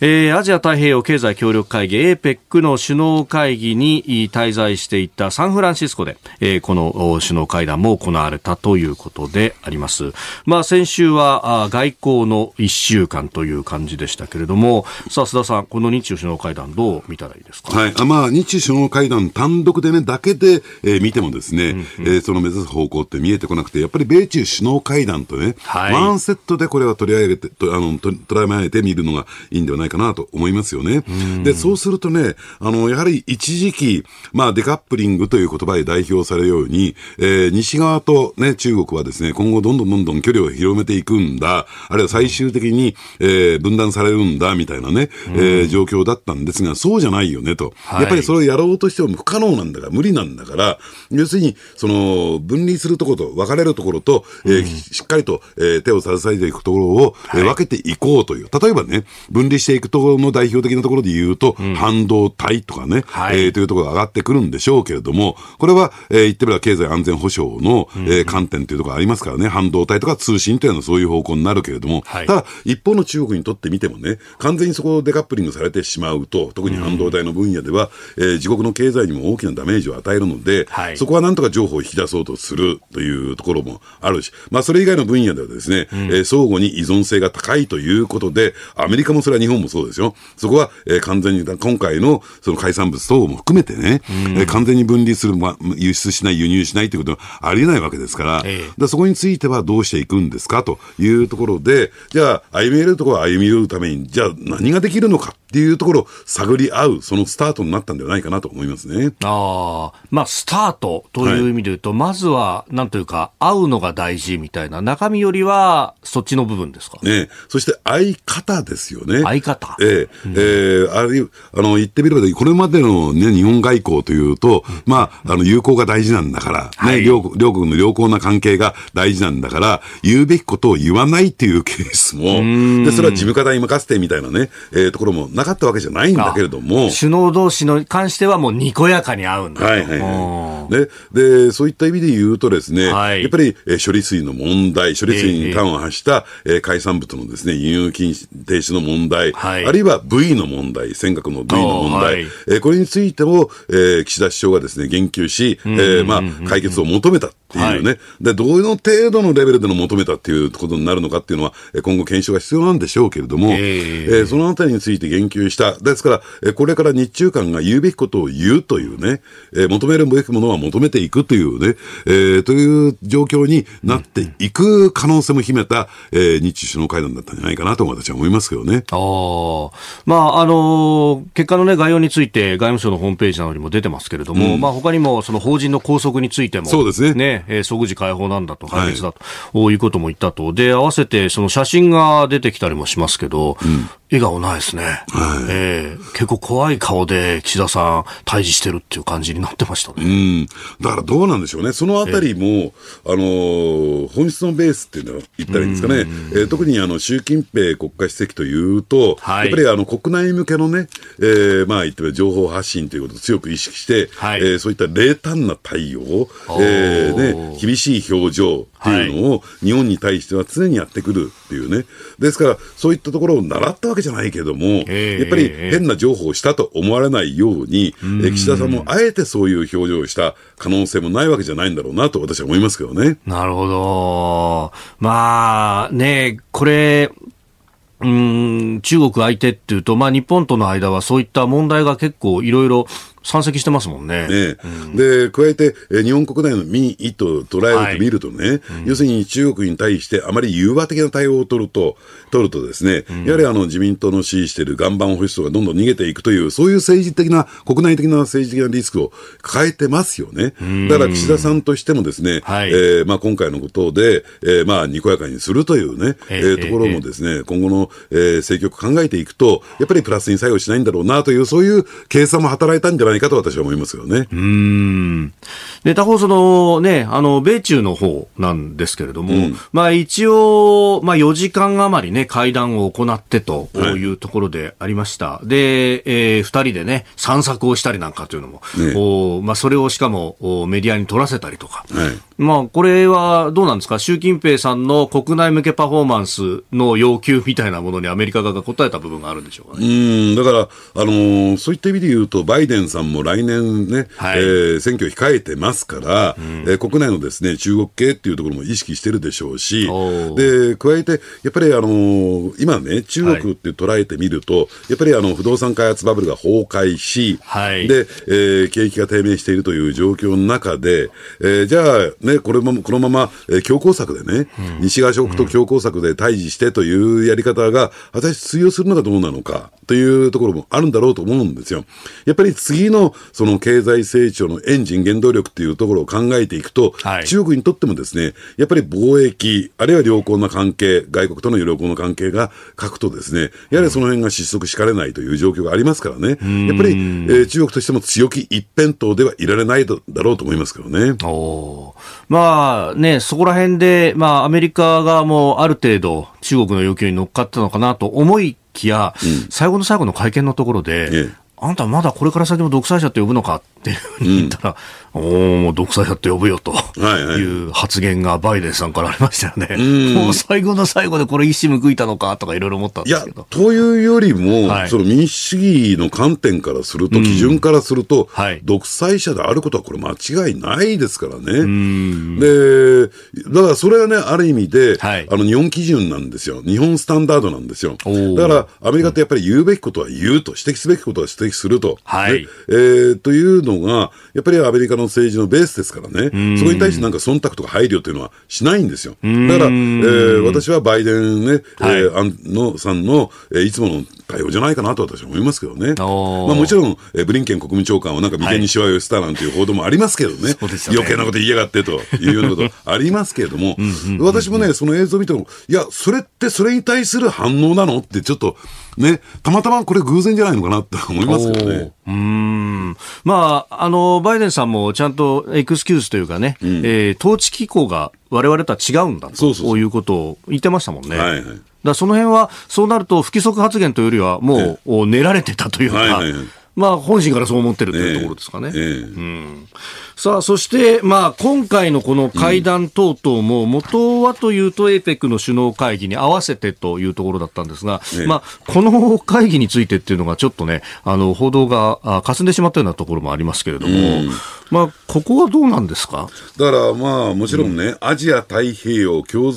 えー、アジア太平洋経済協力会議 APEC の首脳会議に滞在していたサンフランシスコで、えー、この首脳会談も行われたということであります。まあ、先週は外交の1週間という感じでしたけれども、さあ須田さん、この日中首脳会談どう見たらいいですか、はいあまあ、日中首脳会談単独で、ね、だけで、えー、見てもですね、うんうん、えー、その目指す方向って見えてこなくて、やっぱり米中首脳会談とね、はい、ワンセットでこれは取り上げて、とあの取り上げてみるのがいいんではないかかなと思いますよね。で、そうするとね、あの、やはり一時期、まあ、デカップリングという言葉で代表されるように、えー、西側とね、中国はですね、今後どんどんどんどん距離を広めていくんだ、あるいは最終的に、えー、分断されるんだ、みたいなね、えー、状況だったんですが、そうじゃないよねと。やっぱりそれをやろうとしても不可能なんだから、無理なんだから、要するに、その、分離するところと、分かれるところと、えー、しっかりと、えー、手を携えていくところを、えー、分けていこうという。例えばね、分離していクトの代表的なところで言うと、半導体とかね、はえー、というところが上がってくるんでしょうけれども、これは、えー、言ってみれば経済安全保障の、えー、観点というところがありますからね、半導体とか通信というのはそういう方向になるけれども、はい、ただ、一方の中国にとってみてもね、完全にそこをデカップリングされてしまうと、特に半導体の分野では、えー、自国の経済にも大きなダメージを与えるので、はい、そこはなんとか情報を引き出そうとするというところもあるし、まあ、それ以外の分野ではですね、うん、えー、相互に依存性が高いということで、アメリカもそれは日本もそうですよ。そこは、えー、完全に、今回のその海産物等も含めてね、うん、えー、完全に分離する、ま、輸出しない、輸入しないということはありえないわけですから、ええ、そこについてはどうしていくんですかというところで、じゃあ、歩み寄るところは歩み寄るために、じゃあ何ができるのかっていうところを探り合う、そのスタートになったんではないかなと思いますね。ああ、まあ、スタートという意味で言うと、はい、まずは、なんというか、会うのが大事みたいな、中身よりは、そっちの部分ですか。ねそして相方ですよね。相方方。ええ、えー、あるあの、言ってみれば、これまでのね、日本外交というと、まあ、あの、友好が大事なんだから、はい、両、両国の良好な関係が大事なんだから、言うべきことを言わないっていうケースも、で、それは事務方に任せてみたいなね、えー、ところもなかったわけじゃないんだけれども。首脳同士の関してはもうにこやかに会うんだはいはいはい。ね、で、そういった意味で言うとですね、はい、やっぱり、えー、処理水の問題、処理水に端を発した、えー、海産物のですね、輸入禁止停止の問題、はい、あるいは部位の問題、尖閣の部位の問題、はい、えー、これについても、えー、岸田首相がですね、言及し、えま解決を求めたっていうね、はい、で、どの程度のレベルでの求めたっていうことになるのかっていうのは、今後検証が必要なんでしょうけれども、えー、えー、そのあたりについて言及した。ですから、これから日中間が言うべきことを言うというね、えー、求めるべきものは求めていくというね、えー、という状況になっていく可能性も秘めた、えー、日中首脳会談だったんじゃないかなと私は思いますけどね。ああまああの結果の、ね、概要について、外務省のホームページなどにも出てますけれども、うん、まあ他にもその法人の拘束についても、そうですねね、えー、即時解放なんだと、解決だと、はい、いうことも言ったと、で合わせてその写真が出てきたりもしますけど、うん、笑顔ないですね。はい、えー、結構怖い顔で岸田さん、対峙してるっていう感じになってましたね。うん。だからどうなんでしょうね。そのあたりも、あの、本質のベースっていうのを言ったらいいんですかね。えー、特にあの、習近平国家主席というと、はい、やっぱりあの、国内向けのね、えー、まあ言ってみれば情報発信ということを強く意識して、はい、えー、そういった冷淡な対応、えー、ね、厳しい表情、っていうのを、日本に対しては常にやってくるっていうね、ですから、そういったところを習ったわけじゃないけども、やっぱり変な譲歩をしたと思われないように、岸田さんもあえてそういう表情をした可能性もないわけじゃないんだろうなと、私は思いますけどね。なるほど。まあね、これ、うん中国相手っていうと、まあ、日本との間はそういった問題が結構いろいろ山積してますもんね。ねうん、で、加えて、日本国内の民意と捉えてみるとね、はい、要するに中国に対してあまり融和的な対応を取ると、取るとですね、うん、やはりあの自民党の支持している岩盤保守層がどんどん逃げていくという、そういう政治的な、国内的な政治的なリスクを抱えてますよね。だから岸田さんとしてもですね、えー、まあ、今回のことで、えー、まあ、にこやかにするというね、えー、ところもですね、今後の、えー、政局考えていくと、やっぱりプラスに作用しないんだろうなという、そういう計算も働いたんじゃないないかと私は思いますよね。うんで他方その、ね、あの米中の方なんですけれども、うん、まあ、一応、まあ、4時間余り、ね、会談を行ってとこういうところでありました、はい、で、えー、2人で、ね、散策をしたりなんかというのも、ね、おまあ、それをしかもメディアに撮らせたりとか。はいまあ、これはどうなんですか、習近平さんの国内向けパフォーマンスの要求みたいなものにアメリカ側が答えた部分があるんでしょうか、ね、うんだから、あのー、そういった意味で言うと、バイデンさんも来年ね、はい、えー、選挙控えてますから、うん、えー、国内のですね中国系っていうところも意識してるでしょうし、で加えて、やっぱり、あの今ね、中国って捉えてみると、はい、やっぱりあの不動産開発バブルが崩壊し、はい、でえ景気が低迷しているという状況の中で、えじゃあ、ね、ね、これも、このまま、えー、強硬策でね、うん、西側諸国と強硬策で対峙してというやり方が、果たして通用するのかどうなのかというところもあるんだろうと思うんですよ。やっぱり次の、その経済成長のエンジン、原動力っていうところを考えていくと、はい、中国にとってもですね、やっぱり貿易、あるいは良好な関係、外国との良好な関係が欠くとですね、やはりその辺が失速しかねないという状況がありますからね、やっぱり、えー、中国としても強気一辺倒ではいられないだろうと思いますけどね。おまあね、そこら辺で、まあアメリカ側もある程度中国の要求に乗っかったのかなと思いきや、うん、最後の最後の会見のところで、ええ、あんたまだこれから先も独裁者って呼ぶのかっていうふうに言ったら、うん、お独裁者って呼ぶよという発言がバイデンさんからありましたよね。はいはい、もう最後の最後でこれ一矢報いたのかとかいろいろ思ったんですけど。というよりも、はい、その民主主義の観点からすると、基準からすると、独裁者であることはこれ間違いないですからね。で、だからそれはね、ある意味で、はい、あの日本基準なんですよ。日本スタンダードなんですよ。だからアメリカってやっぱり言うべきことは言うと、指摘すべきことは指摘すると。はい、えー、というののが、やっぱりアメリカの政治のベースですからね、そこに対してなんか忖度とか配慮というのはしないんですよ。だから、えー、私はバイデンね、はい、えー、のさんの、えー、いつもの対応じゃないかなと私は思いますけどね。まあ、もちろん、えー、ブリンケン国務長官はなんか眉間にしわ寄せたなんていう報道もありますけどね、はい、余計なこと言いやがってというようなこと ありますけれども、私もね、その映像見ても、いや、それってそれに対する反応なのってちょっと、ね、たまたまこれ偶然じゃないのかなって思いますけどね。うん。まあ、あ、の、バイデンさんもちゃんとエクスキューズというかね、うん、えー、統治機構が我々とは違うんだということを言ってましたもんね。はいはい、だその辺は、そうなると不規則発言というよりは、もう練られてたというか、はいはいはい、まあ、本心からそう思ってるというところですかね。うんさあ、そして、まあ、今回のこの会談等々も、元はというと、APEC の首脳会議に合わせてというところだったんですが、まあ、この会議についてっていうのが、ちょっとね、あの、報道がかすんでしまったようなところもありますけれども、うん、まあ、ここはどうなんですかだから、まあ、もちろんね、うん、アジア太平洋経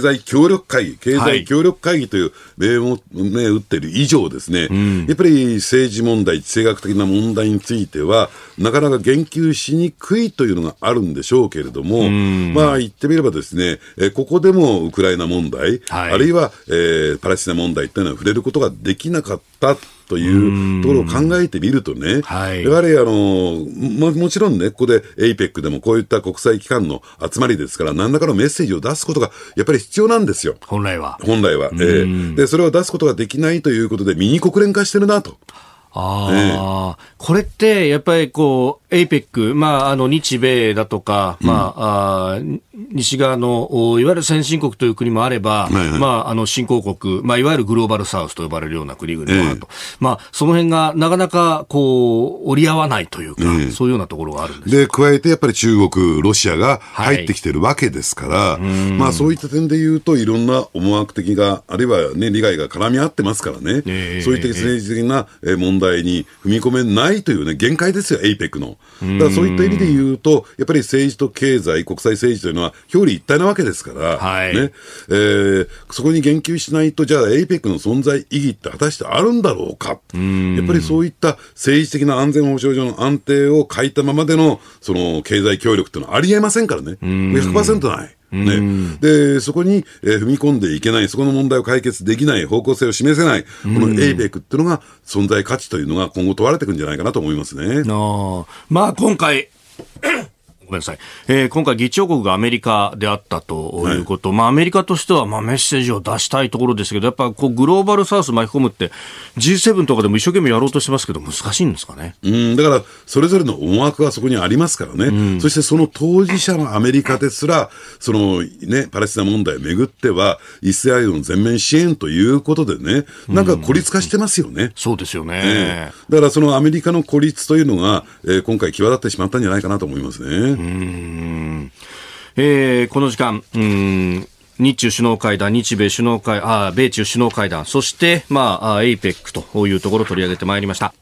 済協力会議、経済協力会議という名を、名打ってる以上ですね、うん、やっぱり政治問題、地政学的な問題については、なかなか言及しににくいというのがあるんでしょうけれども、まあ言ってみればですね、えここでもウクライナ問題、はい、あるいは、えー、パレスチナ問題っていうのは触れることができなかったというところを考えてみるとね、はい、やはりあの、ま、もちろんね、ここで APEC でもこういった国際機関の集まりですから、何らかのメッセージを出すことがやっぱり必要なんですよ。本来は。本来は。えー、で、それを出すことができないということで、ミニ国連化してるなと。ああ、ええ、これってやっぱりこう、エイペック、まあ、あの日米だとか、まあ、うん、西側のいわゆる先進国という国もあれば、はいはい、まあ、あの新興国、まあ、いわゆるグローバルサウスと呼ばれるような国々もあると、えまあ、その辺がなかなかこう折り合わないというか、え、そういうようなところがあるんですで加えてやっぱり中国、ロシアが入ってきてるわけですから、はい、まあ、そういった点でいうと、いろんな思惑的が、あるいは、ね、利害が絡み合ってますからね、そういった政治的な問題に踏み込めないという、ね、限界ですよ、エイペックの。だからそういった意味でいうと、やっぱり政治と経済、国際政治というのは、表裏一体なわけですから、はいねえー、そこに言及しないと、じゃあ APEC の存在意義って果たしてあるんだろうか、うやっぱりそういった政治的な安全保障上の安定を欠いたままでのその経済協力っていうのはありえませんからね、100%ない。ね、でそこに、えー、踏み込んでいけない、そこの問題を解決できない、方向性を示せない、この APEC っていうのが、存在価値というのが今後問われていくんじゃないかなと思いますね。あまあ、今回ごめんなさい、えー、今回、議長国がアメリカであったということ、はい、まあ、アメリカとしてはまあメッセージを出したいところですけど、やっぱこうグローバルサウス巻き込むって、G7 とかでも一生懸命やろうとしてますけど、難しいんですかねうんだから、それぞれの思惑がそこにありますからね、うん、そしてその当事者のアメリカですら、そのね、パレスチナ問題をめぐっては、イスラエルの全面支援ということでね、なんか孤立化してますよね。うん、そうですよね、えー、だからそのアメリカの孤立というのが、えー、今回際立ってしまったんじゃないかなと思いますね。んえー、この時間、うん日中首脳会談、日米首脳会、あ米中首脳会談、そして、まあ、APEC というところを取り上げてまいりました。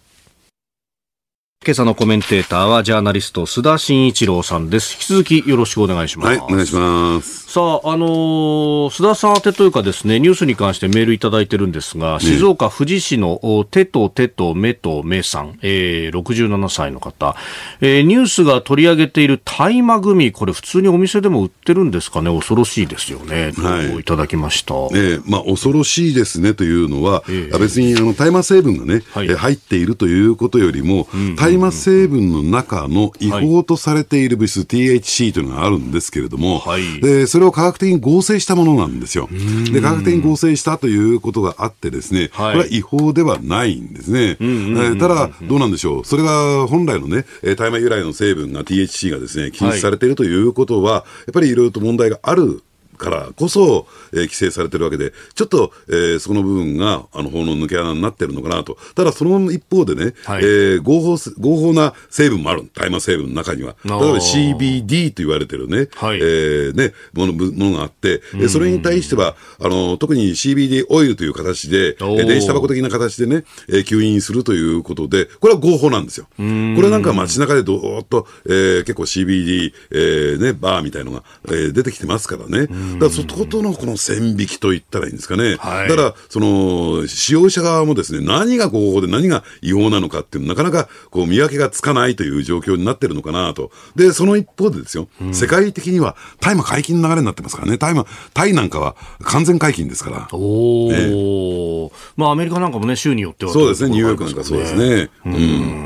今朝のコメンテーターはジャーナリスト須田慎一郎さんです。引き続きよろしくお願いします。はい、お願いします。さあ、あのー、須田さん宛てというかですね、ニュースに関してメールいただいてるんですが、ね、静岡富士市の手と手と目と目さん、えー、67歳の方、えー、ニュースが取り上げている大麻組、これ普通にお店でも売ってるんですかね、恐ろしいですよね、はい、いただきました。えー、まあ恐ろしいですねというのは、えー、別にあの大麻成分がね、はい、入っているということよりも、うん大麻成分の中の違法とされている物質、THC というのがあるんですけれども、はい、でそれを科学的に合成したものなんですよ。で科学的に合成したということがあってですね、はい、これは違法ではないんですね。えただ、どうなんでしょう。それが本来のね、大麻由来の成分が THC がですね、禁止されているということは、はい、やっぱりいろいろと問題があるからこそ、えー、規制されてるわけで、ちょっと、えー、その部分があの法の抜け穴になってるのかなと、ただその一方でね、はい、えー、合法合法な成分もある、大麻成分の中には、例えば CBD と言われてるね、えー、ねものものがあって、うそれに対してはあの、特に CBD オイルという形で、電子タバコ的な形でね、えー、吸引するということで、これは合法なんですよ。これなんか街中でどーっと、えー、結構 CBD、えーね、バーみたいのが、えー、出てきてますからね。だからそことのこの線引きといったらいいんですかね、はい、だからその使用者側もですね何が合法で何が違法なのかっていうのなかなかこう見分けがつかないという状況になってるのかなと、でその一方でですよ、うん、世界的には大麻解禁の流れになってますからね、大麻タイなんかは完全解禁ですから。おえー、まあ、アメリカなんかもね、州によってはそうですね、ニューヨークなんかそうですね。うん、う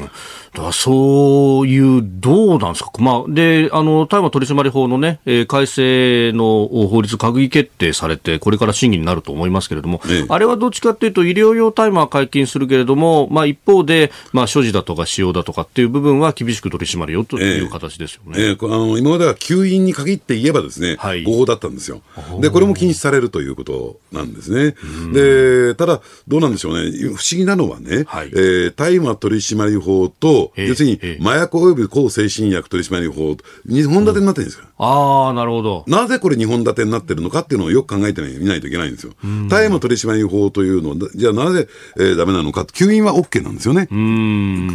んだそういう、どうなんですか、まあ、であの大麻取締法のね、ねえ改正の法律、閣議決定されて、これから審議になると思いますけれども、ええ、あれはどっちかというと、医療用大麻は解禁するけれども、まあ、一方で、まあ、所持だとか使用だとかっていう部分は厳しく取り締まるよという形ですよね、えええ、あの今までは吸引に限って言えばですね、はい、合法だったんですよで、これも禁止されるということなんですね。でただ、どうなんでしょうね、不思議なのはね、はい、えー、大麻取締法と要するに麻薬及び向精神薬取締法、2本立てになってるんですよ。うん、ああ、なるほど。なぜこれ2本立てになってるのかっていうのをよく考えてみないといけないんですよ。大麻取締法というのは、じゃあなぜ、えー、なのか、吸引は OK なんですよね。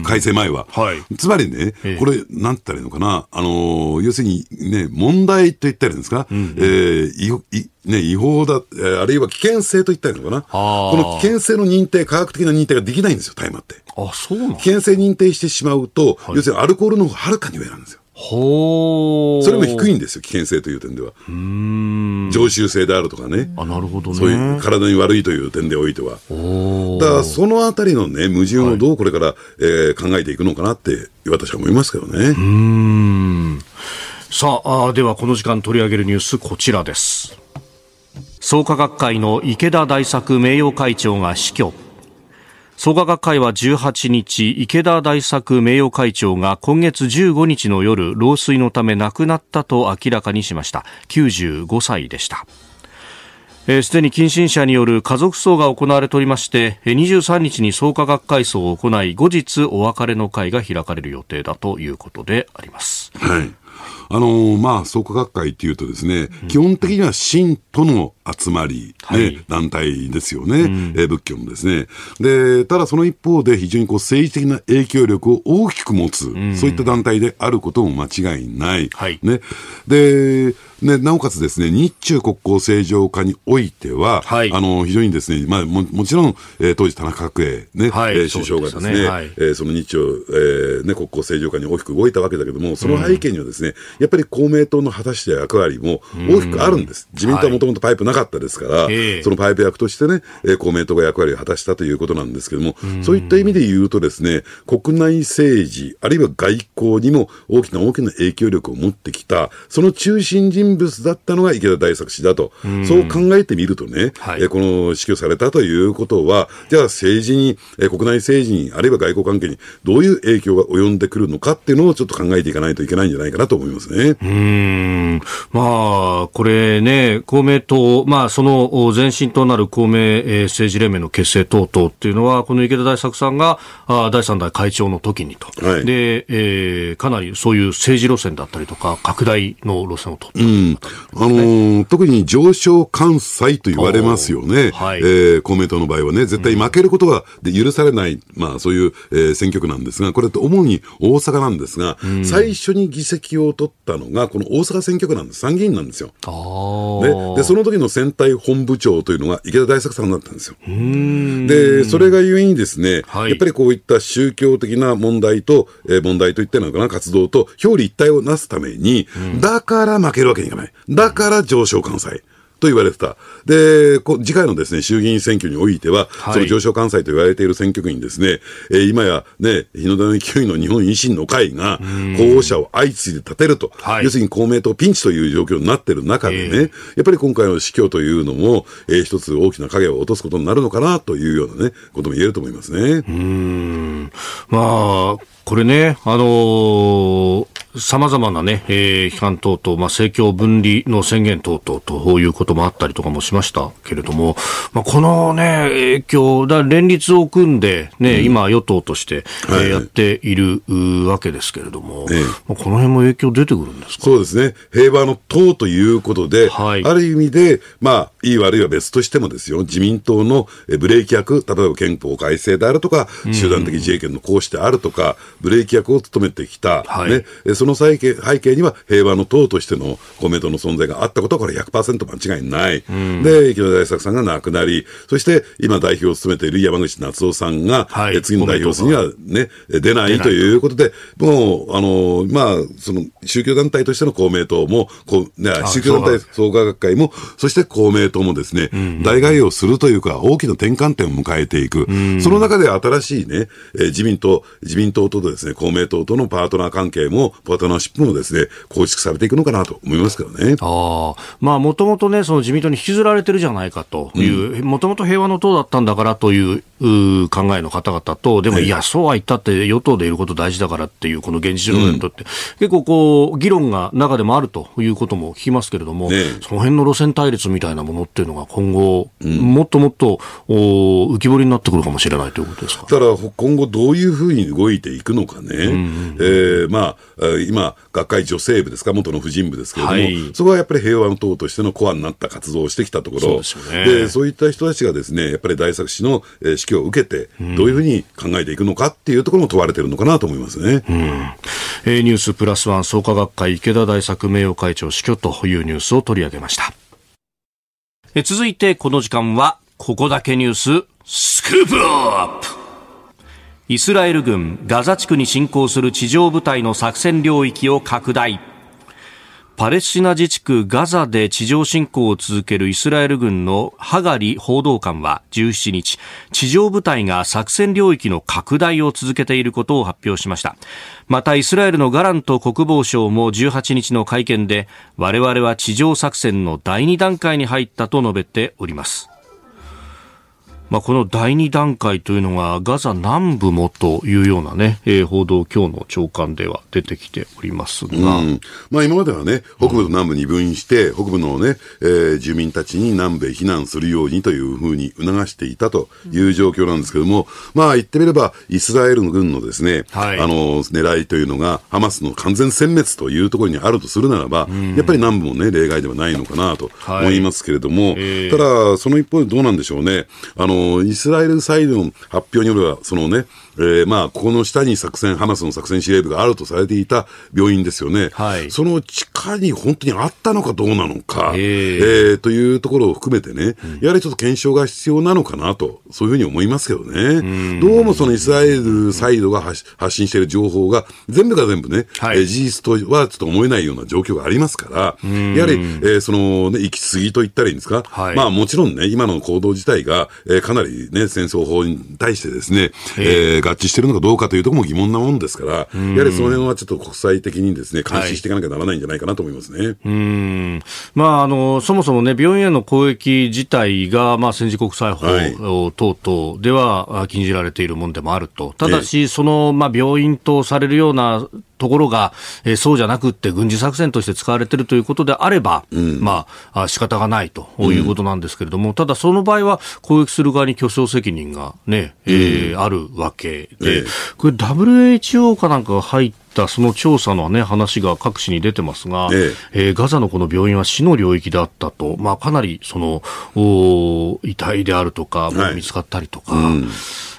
改正前は。はい、つまりね、これ、なんて言ったらいいのかな、あのー、要するにね、問題と言ったらいいんですか、うん、えー、いね、違法だ、あるいは危険性といったのかな。この危険性の認定、科学的な認定ができないんですよ、大麻って。あ、そうな危険性認定してしまうと、はい、要するにアルコールの方がはるかに上なんですよ。ほそれも低いんですよ、危険性という点では。常習性であるとかね。あ、なるほどね。そういう体に悪いという点でおいては。だから、そのあたりのね、矛盾をどうこれから、はい、えー、考えていくのかなって、私は思いますけどね。うん。さああ、ではこの時間取り上げるニュース、こちらです。創価学会の池田大作名誉会長が死去創価学会は18日、池田大作名誉会長が今月15日の夜、老衰のため亡くなったと明らかにしました。95歳でした。す、えー、で、に近親者による家族葬が行われておりまして、23日に創価学会葬を行い、後日お別れの会が開かれる予定だということであります。はい。あのー、まあ、創価学会っていうとですね、基本的には信との集まり、ね、はい、団体ですよね、うん、え仏教もですねで。ただその一方で非常にこう政治的な影響力を大きく持つ、うん、そういった団体であることも間違いない。はい、ね、でね、なおかつですね、日中国交正常化においては、はい、あの、非常にですね、まあ、ももちろん、えー、当時田中角栄ね、はい、えー、首相がですね、そ、ねはい、えー、その日中、えー、ね、国交正常化に大きく動いたわけだけども、その背景にはですね、うん、やっぱり公明党の果たして役割も大きくあるんです。自民党はもともとパイプなかったですから、そのパイプ役としてね、公明党が役割を果たしたということなんですけれども、そういった意味で言うとですね、国内政治、あるいは外交にも大きな大きな影響力を持ってきた、その中心人物だったのが池田大作氏だと、そう考えてみるとね、はい、この死去されたということは、じゃあ政治に、国内政治に、あるいは外交関係にどういう影響が及んでくるのかっていうのをちょっと考えていかないといけないんじゃないかなと思いますね。うん。まあ、これね、公明党、まあ、その前身となる公明、政治連盟の結成等々っていうのは、この池田大作さんがあ第3代会長の時にと、はい、でえー、かなりそういう政治路線だったりとか、拡大の路線を取った、あの特に上昇関西と言われますよね、はいえー、公明党の場合はね、絶対負けることはで許されない、うん、まあ、そういう、えー、選挙区なんですが、これって主に大阪なんですが、うん、最初に議席を取ったのが、この大阪選挙区なんです、参議院なんですよ。ででその時の選対本部長というのが池田大作さんだったんですよ。で、それがゆえにですね、はい、やっぱりこういった宗教的な問題と、えー、問題といったのかな、活動と表裏一体をなすために、うん、だから負けるわけにいかない。だから上昇関西。と言われてた。で、次回のですね、衆議院選挙においては、はい、その上昇関西と言われている選挙区にですね、えー、今やね、日の出の勢いの日本維新の会が、候補者を相次いで立てると、はい、要するに公明党ピンチという状況になってる中でね、えー、やっぱり今回の死去というのも、えー、一つ大きな影を落とすことになるのかなというようなね、ことも言えると思いますね。うん。まあ、これね、あのー、さまざまなね、えー、批判等々、まあ、政教分離の宣言等々ということもあったりとかもしましたけれども、まあ、このね、影響、だ連立を組んでね、うん、今、与党として、はい、えやっているわけですけれども、えまあ、この辺も影響出てくるんですかそうですね、平和の党ということで、はい、ある意味で、まあ、いい悪いは別としてもですよ、自民党のブレーキ役、例えば憲法改正であるとか、集団的自衛権の行使であるとか、うブレーキ役を務めてきた、はい、ね、その背景背景には平和の党としての公明党の存在があったことはこれ100%間違いない、うん、で池田大作さんが亡くなり、そして今、代表を務めている山口夏夫さんが、はい、次の代表には、ね、出ないということで、もうあの、まあ、その宗教団体としての公明党も、こね、宗教団体創価学会も、そして公明党もですね、うん、大概をするというか、大きな転換点を迎えていく、うん、その中で新しいね、え自民党、自民党とどですね、公明党とのパートナー関係も、パートナーシップもですね、構築されていくのかなと思いますけどね。ああ、まあもともとね、その自民党に引きずられてるじゃないかという、もともと平和の党だったんだからというう考えの方々と、でも、いや、そうは言ったって与党でいること大事だからっていう、この現実論にとって、うん、結構こう、議論が中でもあるということも聞きますけれども、ね、その辺の路線対立みたいなものっていうのが今後、うん、もっともっとお浮き彫りになってくるかもしれないということですか。だから今後どういうふうに動いていくのかね、えまあ、今、学会女性部ですか、元の婦人部ですけれども、はい、そこはやっぱり平和の党としてのコアになった活動をしてきたところ、そうで、ね、でそういった人たちがですねやっぱり大作氏の指揮を受けて、どういうふうに考えていくのかっていうところも問われてるのかなと思いますね、うん、えニュースプラスワン創価学会、池田大作名誉会長死去というニュースを取り上げました。え続いてこの時間は、ここだけニュース、スクープアップイスラエル軍ガザ地区に侵攻する地上部隊の作戦領域を拡大パレスチナ自治区ガザで地上侵攻を続けるイスラエル軍のハガリ報道官は17日、地上部隊が作戦領域の拡大を続けていることを発表しました。またイスラエルのガラント国防相も18日の会見で、我々は地上作戦の第2段階に入ったと述べております。まあ、この第2段階というのがガザ南部もというようなね、えー、報道、今日の朝刊では出てきておりますが、うん、まあ、今まではね、北部と南部に分して、うん、北部のね、えー、住民たちに南部へ避難するようにというふうに促していたという状況なんですけれども、うん、まあ、言ってみれば、イスラエル軍のですね、はい、あの狙いというのが、ハマスの完全殲滅というところにあるとするならば、やっぱり南部もね、例外ではないのかなと思いますけれども、はいえー、ただ、その一方でどうなんでしょうね。あのイスラエルサイドの発表によれば、そのね、えー、まあ、ここの下に作戦、ハマスの作戦司令部があるとされていた病院ですよね。はい、その地下に本当にあったのかどうなのか、えー、えというところを含めてね、やはりちょっと検証が必要なのかなと、そういうふうに思いますけどね。うどうもそのイスラエルサイドが発信している情報が、全部が全部ね、はい、えー、事実とはちょっと思えないような状況がありますから、やはり、えー、その、ね、行き過ぎと言ったらいいんですか、はい、まあ、もちろんね、今の行動自体が、えー、かなりね、戦争法に対してですね、えー、えー合致してるのかどうかというところも疑問なもんですから、やはりその辺はちょっと国際的にですね、監視していかなきゃならないんじゃないかなと思いますね。はい、うん。まあ、あの、そもそもね、病院への攻撃自体が、まあ、戦時国際法、等々では禁じられているもんでもあると。ただし、その、まあ、病院とされるようなところが、えー、そうじゃなくって軍事作戦として使われているということであれば、うん、まあ、あ仕方がないということなんですけれども、うん、ただその場合は攻撃する側に巨証責任がね、ねえーうん、あるわけで、ええ、これ WHO かなんかが入ったその調査の、ね、話が各地に出てますが、えええー、ガザのこの病院は死の領域だったと、まあ、かなりそのお遺体であるとか、見つかったりとか。うん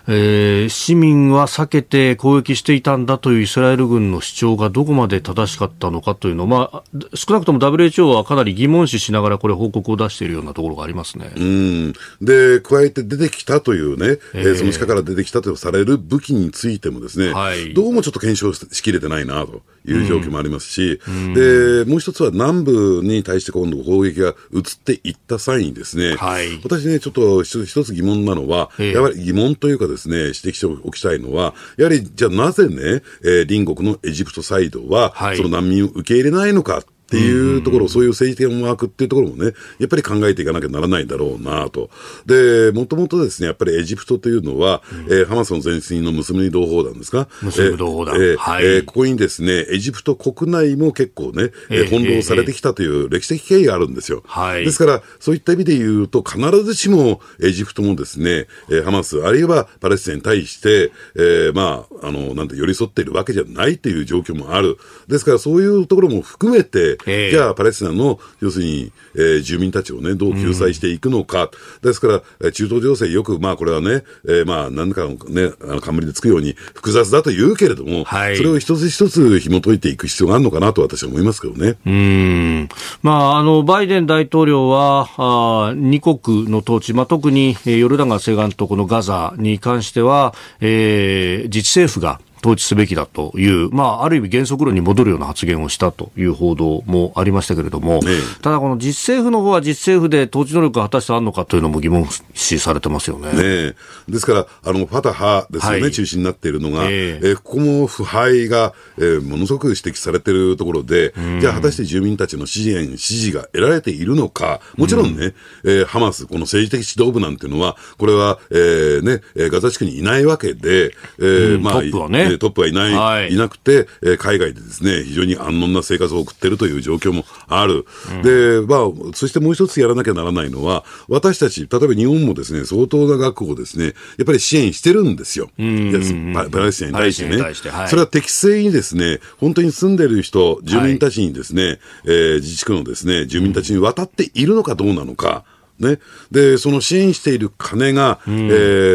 えー、市民は避けて攻撃していたんだというイスラエル軍の主張がどこまで正しかったのかというのを、まあ、少なくとも WHO はかなり疑問視しながらこれ報告を出しているようなところがありますねうんで加えて出てきたというね、えー、その地下から出てきたとされる武器についてもですね、はい、どうもちょっと検証しきれてないなという状況もありますし、うん、でもう一つは南部に対して今度砲撃が移っていった際にですね、はい、私ねちょっと一つ疑問なのは、やはり疑問というかですね、指摘しておきたいのは、やはり、じゃあなぜね、えー、隣国のエジプトサイドは、その難民を受け入れないのかっていうところ、そういう政治的思惑っていうところもね、やっぱり考えていかなきゃならないんだろうなと。で、もともとですね、やっぱりエジプトというのは、うん、えー、ハマスの前身の娘同胞団ですか。ム同胞団。えー、はい、えー、ここにですね、エジプト国内も結構ね、えー、翻弄されてきたという歴史的経緯があるんですよ。はい、ですから、そういった意味で言うと、必ずしもエジプトもですね、えー、ハマス、あるいはパレスチナに対して、えー、まあ、あの、なんて寄り添っているわけじゃないという状況もある。ですから、そういうところも含めて、じゃあ、パレスチナの要するに、えー、住民たちを、ね、どう救済していくのか、うん、ですから、中東情勢、よく、まあ、これはね、えー、まあ何かの、ね、あの冠でつくように複雑だと言うけれども、はい、それを一つ一つ紐解いていく必要があるのかなと私は思いますけどね。うんまあ、あのバイデン大統領は、あ2国の統治、まあ、特にヨルダン川西岸とこのガザに関しては、えー、自治政府が統治すべきだという、まあ、ある意味原則論に戻るような発言をしたという報道もありましたけれども、ただこの実政府の方は実政府で統治能力が果たしてあるのかというのも疑問視されてますよね。ねですから、あの、ファタハですよね、はい、中心になっているのが、ええここも腐敗が、えー、ものすごく指摘されているところで、じゃあ果たして住民たちの支援、支持が得られているのか、もちろんね、うん、えー、ハマス、この政治的指導部なんていうのは、これは、えー、ね、ガザ地区にいないわけで、えー、うん、まあ、トップはね、トップはいない、はい、いなくて、えー、海外でですね、非常に安穏な生活を送っているという状況もある。うん、で、まあ、そしてもう一つやらなきゃならないのは、私たち、例えば日本もですね、相当な額をですね、やっぱり支援してるんですよ。パレスチナに対してね。してはい、それは適正にですね、本当に住んでる人、住民たちにですね、はい、えー、自治区のですね、住民たちに渡っているのかどうなのか。うんね、でその支援している金が、うん、え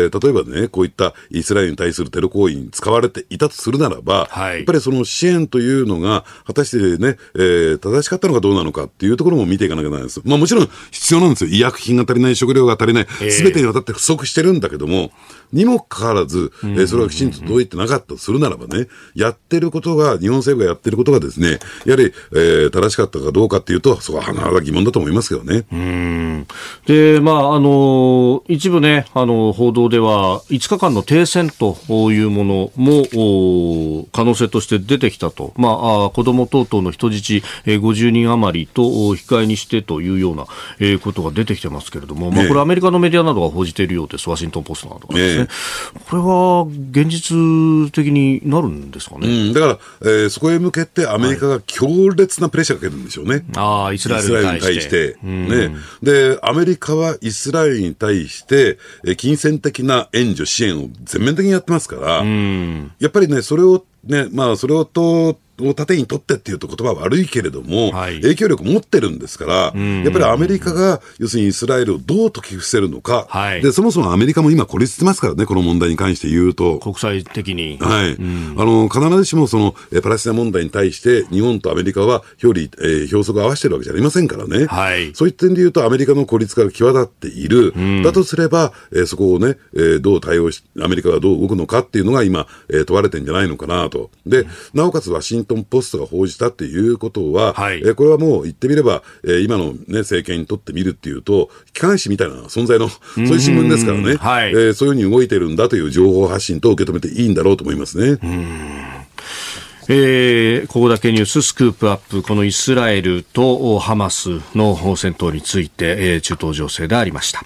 ー、例えばね、こういったイスラエルに対するテロ行為に使われていたとするならば、はい、やっぱりその支援というのが、果たしてね、えー、正しかったのかどうなのかっていうところも見ていかなきゃならないです、まあ、もちろん必要なんですよ、医薬品が足りない、食料が足りない、すべてにわたって不足してるんだけども、えーにもかかわらず、えー、それはきちんと届いてなかったとするならばね、やってることが、日本政府がやってることがですね、やはり、えー、正しかったかどうかっていうと、そこは甚だ疑問だと思いますけどね。うんで、まあ、あの、一部ね、あの、報道では、5日間の停戦というものも、可能性として出てきたと。まあ、あ子供等々の人質、えー、50人余りと、控えにしてというような、えー、ことが出てきてますけれども、まあ、これアメリカのメディアなどが報じているようです、ワシントンポストなどがですね。これは現実的になるんですかね、うん、だから、えー、そこへ向けてアメリカが強烈なプレッシャーかけるんでしょうね、はい、あイスラエルに対して。うん、ね、でアメリカはイスラエルに対して、え金銭的な援助、支援を全面的にやってますから、うん、やっぱりね、それをね、まあ、それをとを盾にとってっていうと言葉は悪いけれども、はい、影響力持ってるんですから、やっぱりアメリカが要するにイスラエルをどう解き伏せるのか、はい、でそもそもアメリカも今、孤立してますからね、この問題に関して言うと。国際的に、はいあの必ずしもそのえパレスチナ問題に対して、日本とアメリカは表裏、えー、表則を合わせてるわけじゃありませんからね、はい、そういった点で言うと、アメリカの孤立化が際立っている、だとすれば、えー、そこをね、えー、どう対応し、アメリカがどう動くのかっていうのが今、えー、問われてるんじゃないのかなと。でなおかつワシントントン・ポストが報じたっていうことは、はい、えこれはもう言ってみれば、え今の、ね、政権にとってみるっていうと、機関紙みたいな存在の、そういう新聞ですからね、はい、えそういうふうに動いてるんだという情報発信と受け止めていいんだろうと思いますね。えー、ここだけニューススクープアップこのイスラエルとハマスの戦闘について、えー、中東情勢でありました。